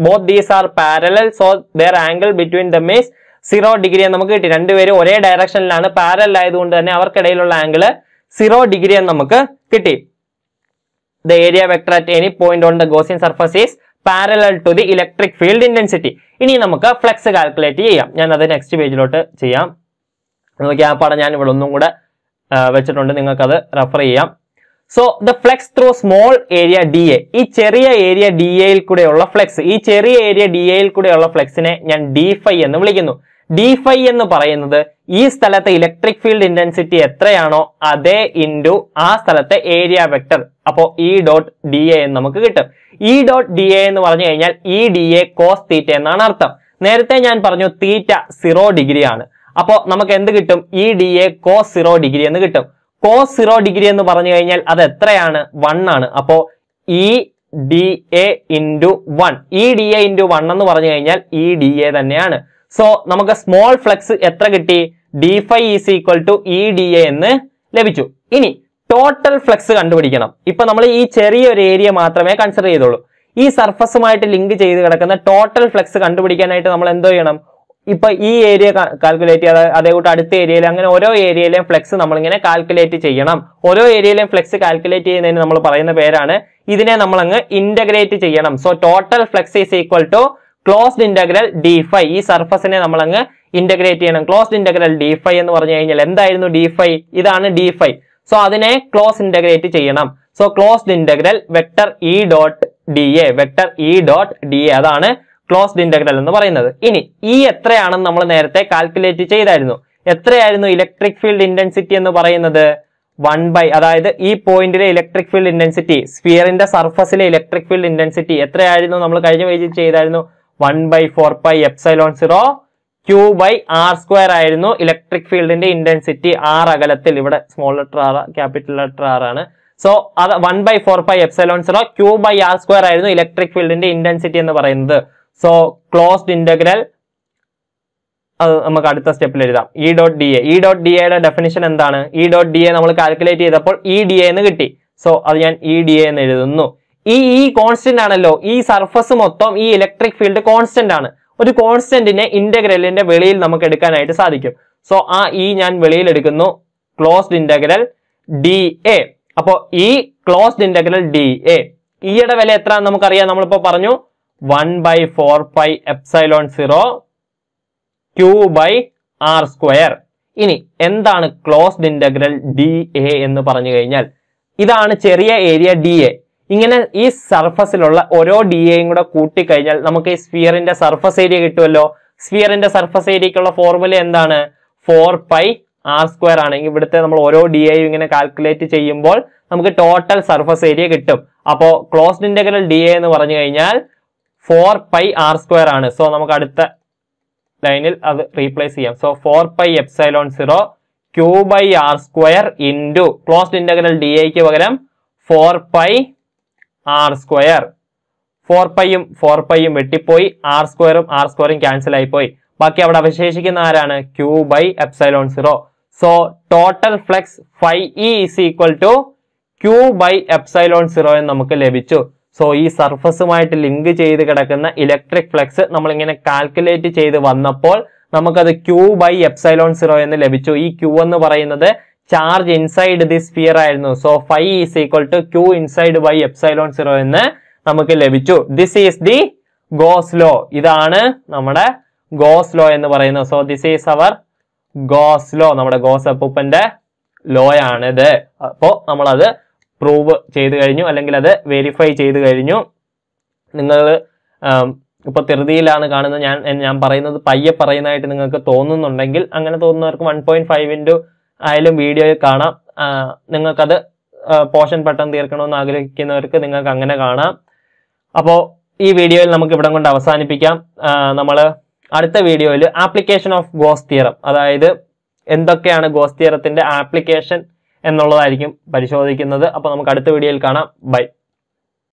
both these are parallel so their angle between the means zero degree എന്ന് നമുക്ക് കിട്ടി രണ്ടുപേരും ഒരേ ഡയറക്ഷനിലാണ് പാരലൽ ആയതുകൊണ്ട് തന്നെ അവർക്കിടയിലുള്ള ആംഗിൾ സീറോ ഡിഗ്രി എന്ന് നമുക്ക് കിട്ടി the area vector at any point on the Gaussian surface is parallel to the electric field intensity ഇനി നമുക്ക് ഫ്ലെക്സ് കാൽക്കുലേറ്റ് ചെയ്യാം ഞാൻ അത് നെക്സ്റ്റ് പേജിലോട്ട് ചെയ്യാം നോക്കി ആ പടം ഞാൻ ഇവിടെ ഒന്നും കൂടെ വെച്ചിട്ടുണ്ട് നിങ്ങൾക്കത് റെഫർ ചെയ്യാം so the flux through small area D A ഈ ചെറിയ ഏരിയ ഡി എയിൽ കൂടെയുള്ള ഫ്ലെക്സ് ഈ ചെറിയ ഏരിയ ഡി എയിൽ കൂടെയുള്ള ഫ്ലെക്സിനെ ഞാൻ ഡി ഫൈ എന്ന് വിളിക്കുന്നു ഡി ഫൈ എന്ന് പറയുന്നത് ഈ സ്ഥലത്തെ ഇലക്ട്രിക് ഫീൽഡ് ഇന്റൻസിറ്റി എത്രയാണോ അതേ ഇൻറ്റു ആ സ്ഥലത്തെ ഏരിയ വെക്ടർ അപ്പോൾ ഇ ഡോട്ട് ഡി എ എന്ന് നമുക്ക് കിട്ടും ഇ ഡോട്ട് ഡി എ എന്ന് പറഞ്ഞു കഴിഞ്ഞാൽ E D A cos theta എന്നാണ് അർത്ഥം നേരത്തെ ഞാൻ പറഞ്ഞു തീറ്റ സീറോ ഡിഗ്രി ആണ് അപ്പോൾ നമുക്ക് എന്ത് കിട്ടും E D A cos zero degree എന്ന് കിട്ടും കോസ് സീറോ ഡിഗ്രി എന്ന് പറഞ്ഞു കഴിഞ്ഞാൽ അത് എത്രയാണ് വൺ ആണ് അപ്പോ E D A into one E D A into one എന്ന് പറഞ്ഞു കഴിഞ്ഞാൽ ഇ ഡി എ തന്നെയാണ് സോ നമുക്ക് സ്മോൾ ഫ്ലെക്സ് എത്ര കിട്ടി D phi is equal to E D A എന്ന് ലഭിച്ചു ഇനി ടോട്ടൽ ഫ്ലെക്സ് കണ്ടുപിടിക്കണം ഇപ്പൊ നമ്മൾ ഈ ചെറിയൊരു ഏരിയ മാത്രമേ കൺസിഡർ ചെയ്തുള്ളൂ ഈ സർഫസുമായിട്ട് ലിങ്ക് ചെയ്ത് കിടക്കുന്ന ടോട്ടൽ ഫ്ലെക്സ് കണ്ടുപിടിക്കാനായിട്ട് നമ്മൾ എന്തോ ചെയ്യണം ഇപ്പൊ ഈ ഏരിയ കാൽക്കുലേറ്റ് അതേ അതേകൂട്ട് അടുത്ത ഏരിയയിൽ അങ്ങനെ ഓരോ ഏരിയയിലെയും ഫ്ലെക്സ് നമ്മളിങ്ങനെ കാൽക്കുലേറ്റ് ചെയ്യണം ഓരോ ഏരിയയിലെയും ഫ്ലെക്സ് കാൽക്കുലേറ്റ് ചെയ്യുന്നതിന് നമ്മൾ പറയുന്ന പേരാണ് ഇതിനെ നമ്മൾ അങ്ങ് ഇന്റഗ്രേറ്റ് ചെയ്യണം so total flux is equal to closed integral D phi ഈ സർഫസിനെ നമ്മൾ അങ്ങ് ഇന്റഗ്രേറ്റ് ചെയ്യണം ക്ലോസ്ഡ് ഇന്റഗ്രൽ ഡി ഫൈ എന്ന് പറഞ്ഞു കഴിഞ്ഞാൽ എന്തായിരുന്നു ഡി ഫൈ ഇതാണ് ഡി ഫൈ സോ അതിനെ ക്ലോസ് ഇന്റഗ്രേറ്റ് ചെയ്യണം so closed integral vector E dot D A vector E dot D A അതാണ് ക്ലോസ്ഡ് ഇന്റഗ്രൽ എന്ന് പറയുന്നത് ഇനി ഈ e എത്രയാണെന്ന് നമ്മൾ നേരത്തെ കാൽക്കുലേറ്റ് ചെയ്തായിരുന്നു എത്രയായിരുന്നു ഇലക്ട്രിക് ഫീൽഡ് ഇന്റൻസിറ്റി എന്ന് പറയുന്നത് വൺ ബൈ അതായത് ഈ പോയിന്റിലെ ഇലക്ട്രിക് ഫീൽഡ് ഇന്റൻസിറ്റി സ്ഫിയറിന്റെ സർഫസിലെ ഇലക്ട്രിക് ഫീൽഡ് ഇന്റൻസിറ്റി എത്രയായിരുന്നു നമ്മൾ കഴിഞ്ഞ പേജിൽ ചെയ്തായിരുന്നു one by four pi epsilon zero Q by R square ആയിരുന്നു ഇലക്ട്രിക് ഫീൽഡിന്റെ ഇന്റൻസിറ്റി ആർ അകലത്തിൽ ഇവിടെ small letter R capital letter R ആണ് സോ അത് one by four pi epsilon zero Q by R square ആയിരുന്നു ഇലക്ട്രിക് ഫീൽഡിന്റെ ഇന്റൻസിറ്റി എന്ന് പറയുന്നത് സോ ക്ലോസ്ഡ് ഇൻ്റഗ്രൽ അത് നമുക്ക് അടുത്ത സ്റ്റെപ്പിൽ എഴുതാം E dot D A E dot D എയുടെ ഡെഫിനിഷൻ എന്താണ് ഇ ഡോട്ട് ഡി എ നമ്മൾ കാൽക്കുലേറ്റ് ചെയ്തപ്പോൾ ഇ e ഡി എന്ന് കിട്ടി സോ അത് ഞാൻ ഇ ഡി എ എന്ന് എഴുതുന്നു ഈ ഈ e കോൺസ്റ്റന്റ് ആണല്ലോ ഈ സർഫസ് മൊത്തം ഈ ഇലക്ട്രിക് ഫീൽഡ് കോൺസ്റ്റന്റ് ആണ് ഒരു കോൺസ്റ്റന്റിനെ ഇന്റഗ്രലിന്റെ വെളിയിൽ നമുക്ക് എടുക്കാനായിട്ട് സാധിക്കും സോ ആ ഇ e ഞാൻ വെളിയിൽ എടുക്കുന്നു ക്ലോസ്ഡ് ഇന്റഗ്രൽ ഡി എ അപ്പോൾ E closed integral D A ഇയുടെ വില എത്ര നമുക്കറിയാം നമ്മളിപ്പോ പറഞ്ഞു 1 by 4 pi epsilon 0 q by r square ഇനി എന്താണ് ക്ലോസ്ഡ് ഇന്റഗ്രൽ ഡി എ എന്ന് പറഞ്ഞു കഴിഞ്ഞാൽ ഇതാണ് ചെറിയ ഏരിയ ഡി എ ഇങ്ങനെ ഈ സർഫസിലുള്ള ഓരോ ഡി എയും കൂടെ കൂട്ടിക്കഴിഞ്ഞാൽ നമുക്ക് ഈ സ്ഫിയറിന്റെ സർഫസ് ഏരിയ കിട്ടുമല്ലോ സ്ഫിയറിന്റെ സർഫസ് ഏരിയക്കുള്ള ഫോർമുല എന്താണ് ഫോർ പൈ ആർ സ്ക്വയർ ആണെങ്കിൽ ഇവിടുത്തെ നമ്മൾ ഓരോ ഡി എയും ഇങ്ങനെ കാൽക്കുലേറ്റ് ചെയ്യുമ്പോൾ നമുക്ക് ടോട്ടൽ സർഫസ് ഏരിയ കിട്ടും അപ്പോൾ ക്ലോസ്ഡ് ഇന്റഗ്രൽ ഡി എ എന്ന് പറഞ്ഞു കഴിഞ്ഞാൽ ഫോർ പൈ ആർ സ്ക്വയർ ആണ് സോ നമുക്ക് അടുത്ത ലൈനിൽ അത് റീപ്ലേസ് ചെയ്യാം so four pi epsilon zero Q by R square into closed integral D ഐക്ക് പകരം four pi R square four പൈയും ഫോർ പൈയും വെട്ടിപ്പോയി ആർ സ്ക്വയറും ആർ സ്ക്വയറും ക്യാൻസൽ ആയിപ്പോയി ബാക്കി അവിടെ അവശേഷിക്കുന്ന ആരാണ് Q by epsilon zero so total flux phi E is equal to Q by epsilon zero എന്ന് നമുക്ക് ലഭിച്ചു സോ ഈ സർഫസുമായിട്ട് ലിങ്ക് ചെയ്ത് കിടക്കുന്ന ഇലക്ട്രിക് ഫ്ലക്സ് നമ്മളിങ്ങനെ കാൽക്കുലേറ്റ് ചെയ്ത് വന്നപ്പോൾ നമുക്കത് ക്യൂ ബൈ എപ്സൈലോൺ സീറോ എന്ന് ലഭിച്ചു ഈ ക്യൂ എന്ന് പറയുന്നത് ചാർജ് ഇൻസൈഡ് ദി സ്പിയർ ആയിരുന്നു so phi is equal to Q inside by epsilon zero എന്ന് നമുക്ക് ലഭിച്ചു this is the Gauss law ഇതാണ് നമ്മുടെ ഗോസ് ലോ എന്ന് പറയുന്നത് so this is our Gauss law നമ്മുടെ ഗോസ് അപ്പൂപ്പന്റെ ലോ ആണിത് അപ്പോൾ നമ്മളത് പ്രൂവ് ചെയ്ത് കഴിഞ്ഞു അല്ലെങ്കിൽ അത് വെരിഫൈ ചെയ്ത് കഴിഞ്ഞു നിങ്ങൾ ഇപ്പോൾ ധൃതിയിലാണ് കാണുന്നത് ഞാൻ ഞാൻ പറയുന്നത് പയ്യെ പറയുന്നതായിട്ട് നിങ്ങൾക്ക് തോന്നുന്നുണ്ടെങ്കിൽ അങ്ങനെ തോന്നുന്നവർക്ക് വൺ പോയിൻറ്റ് ഫൈവ് ഇൻറ്റു ആയാലും വീഡിയോ കാണാം നിങ്ങൾക്കത് പോഷൻ പെട്ടെന്ന് തീർക്കണമെന്ന് ആഗ്രഹിക്കുന്നവർക്ക് നിങ്ങൾക്ക് അങ്ങനെ കാണാം അപ്പോൾ ഈ വീഡിയോയിൽ നമുക്ക് ഇവിടം കൊണ്ട് അവസാനിപ്പിക്കാം നമ്മൾ അടുത്ത വീഡിയോയിൽ ആപ്ലിക്കേഷൻ ഓഫ് ഗോസ് തിയറം അതായത് എന്തൊക്കെയാണ് ഗോസ് ആപ്ലിക്കേഷൻ എന്നുള്ളതായിരിക്കും പരിശോധിക്കുന്നത് അപ്പോൾ നമുക്ക് അടുത്ത വീഡിയോയിൽ കാണാം ബൈ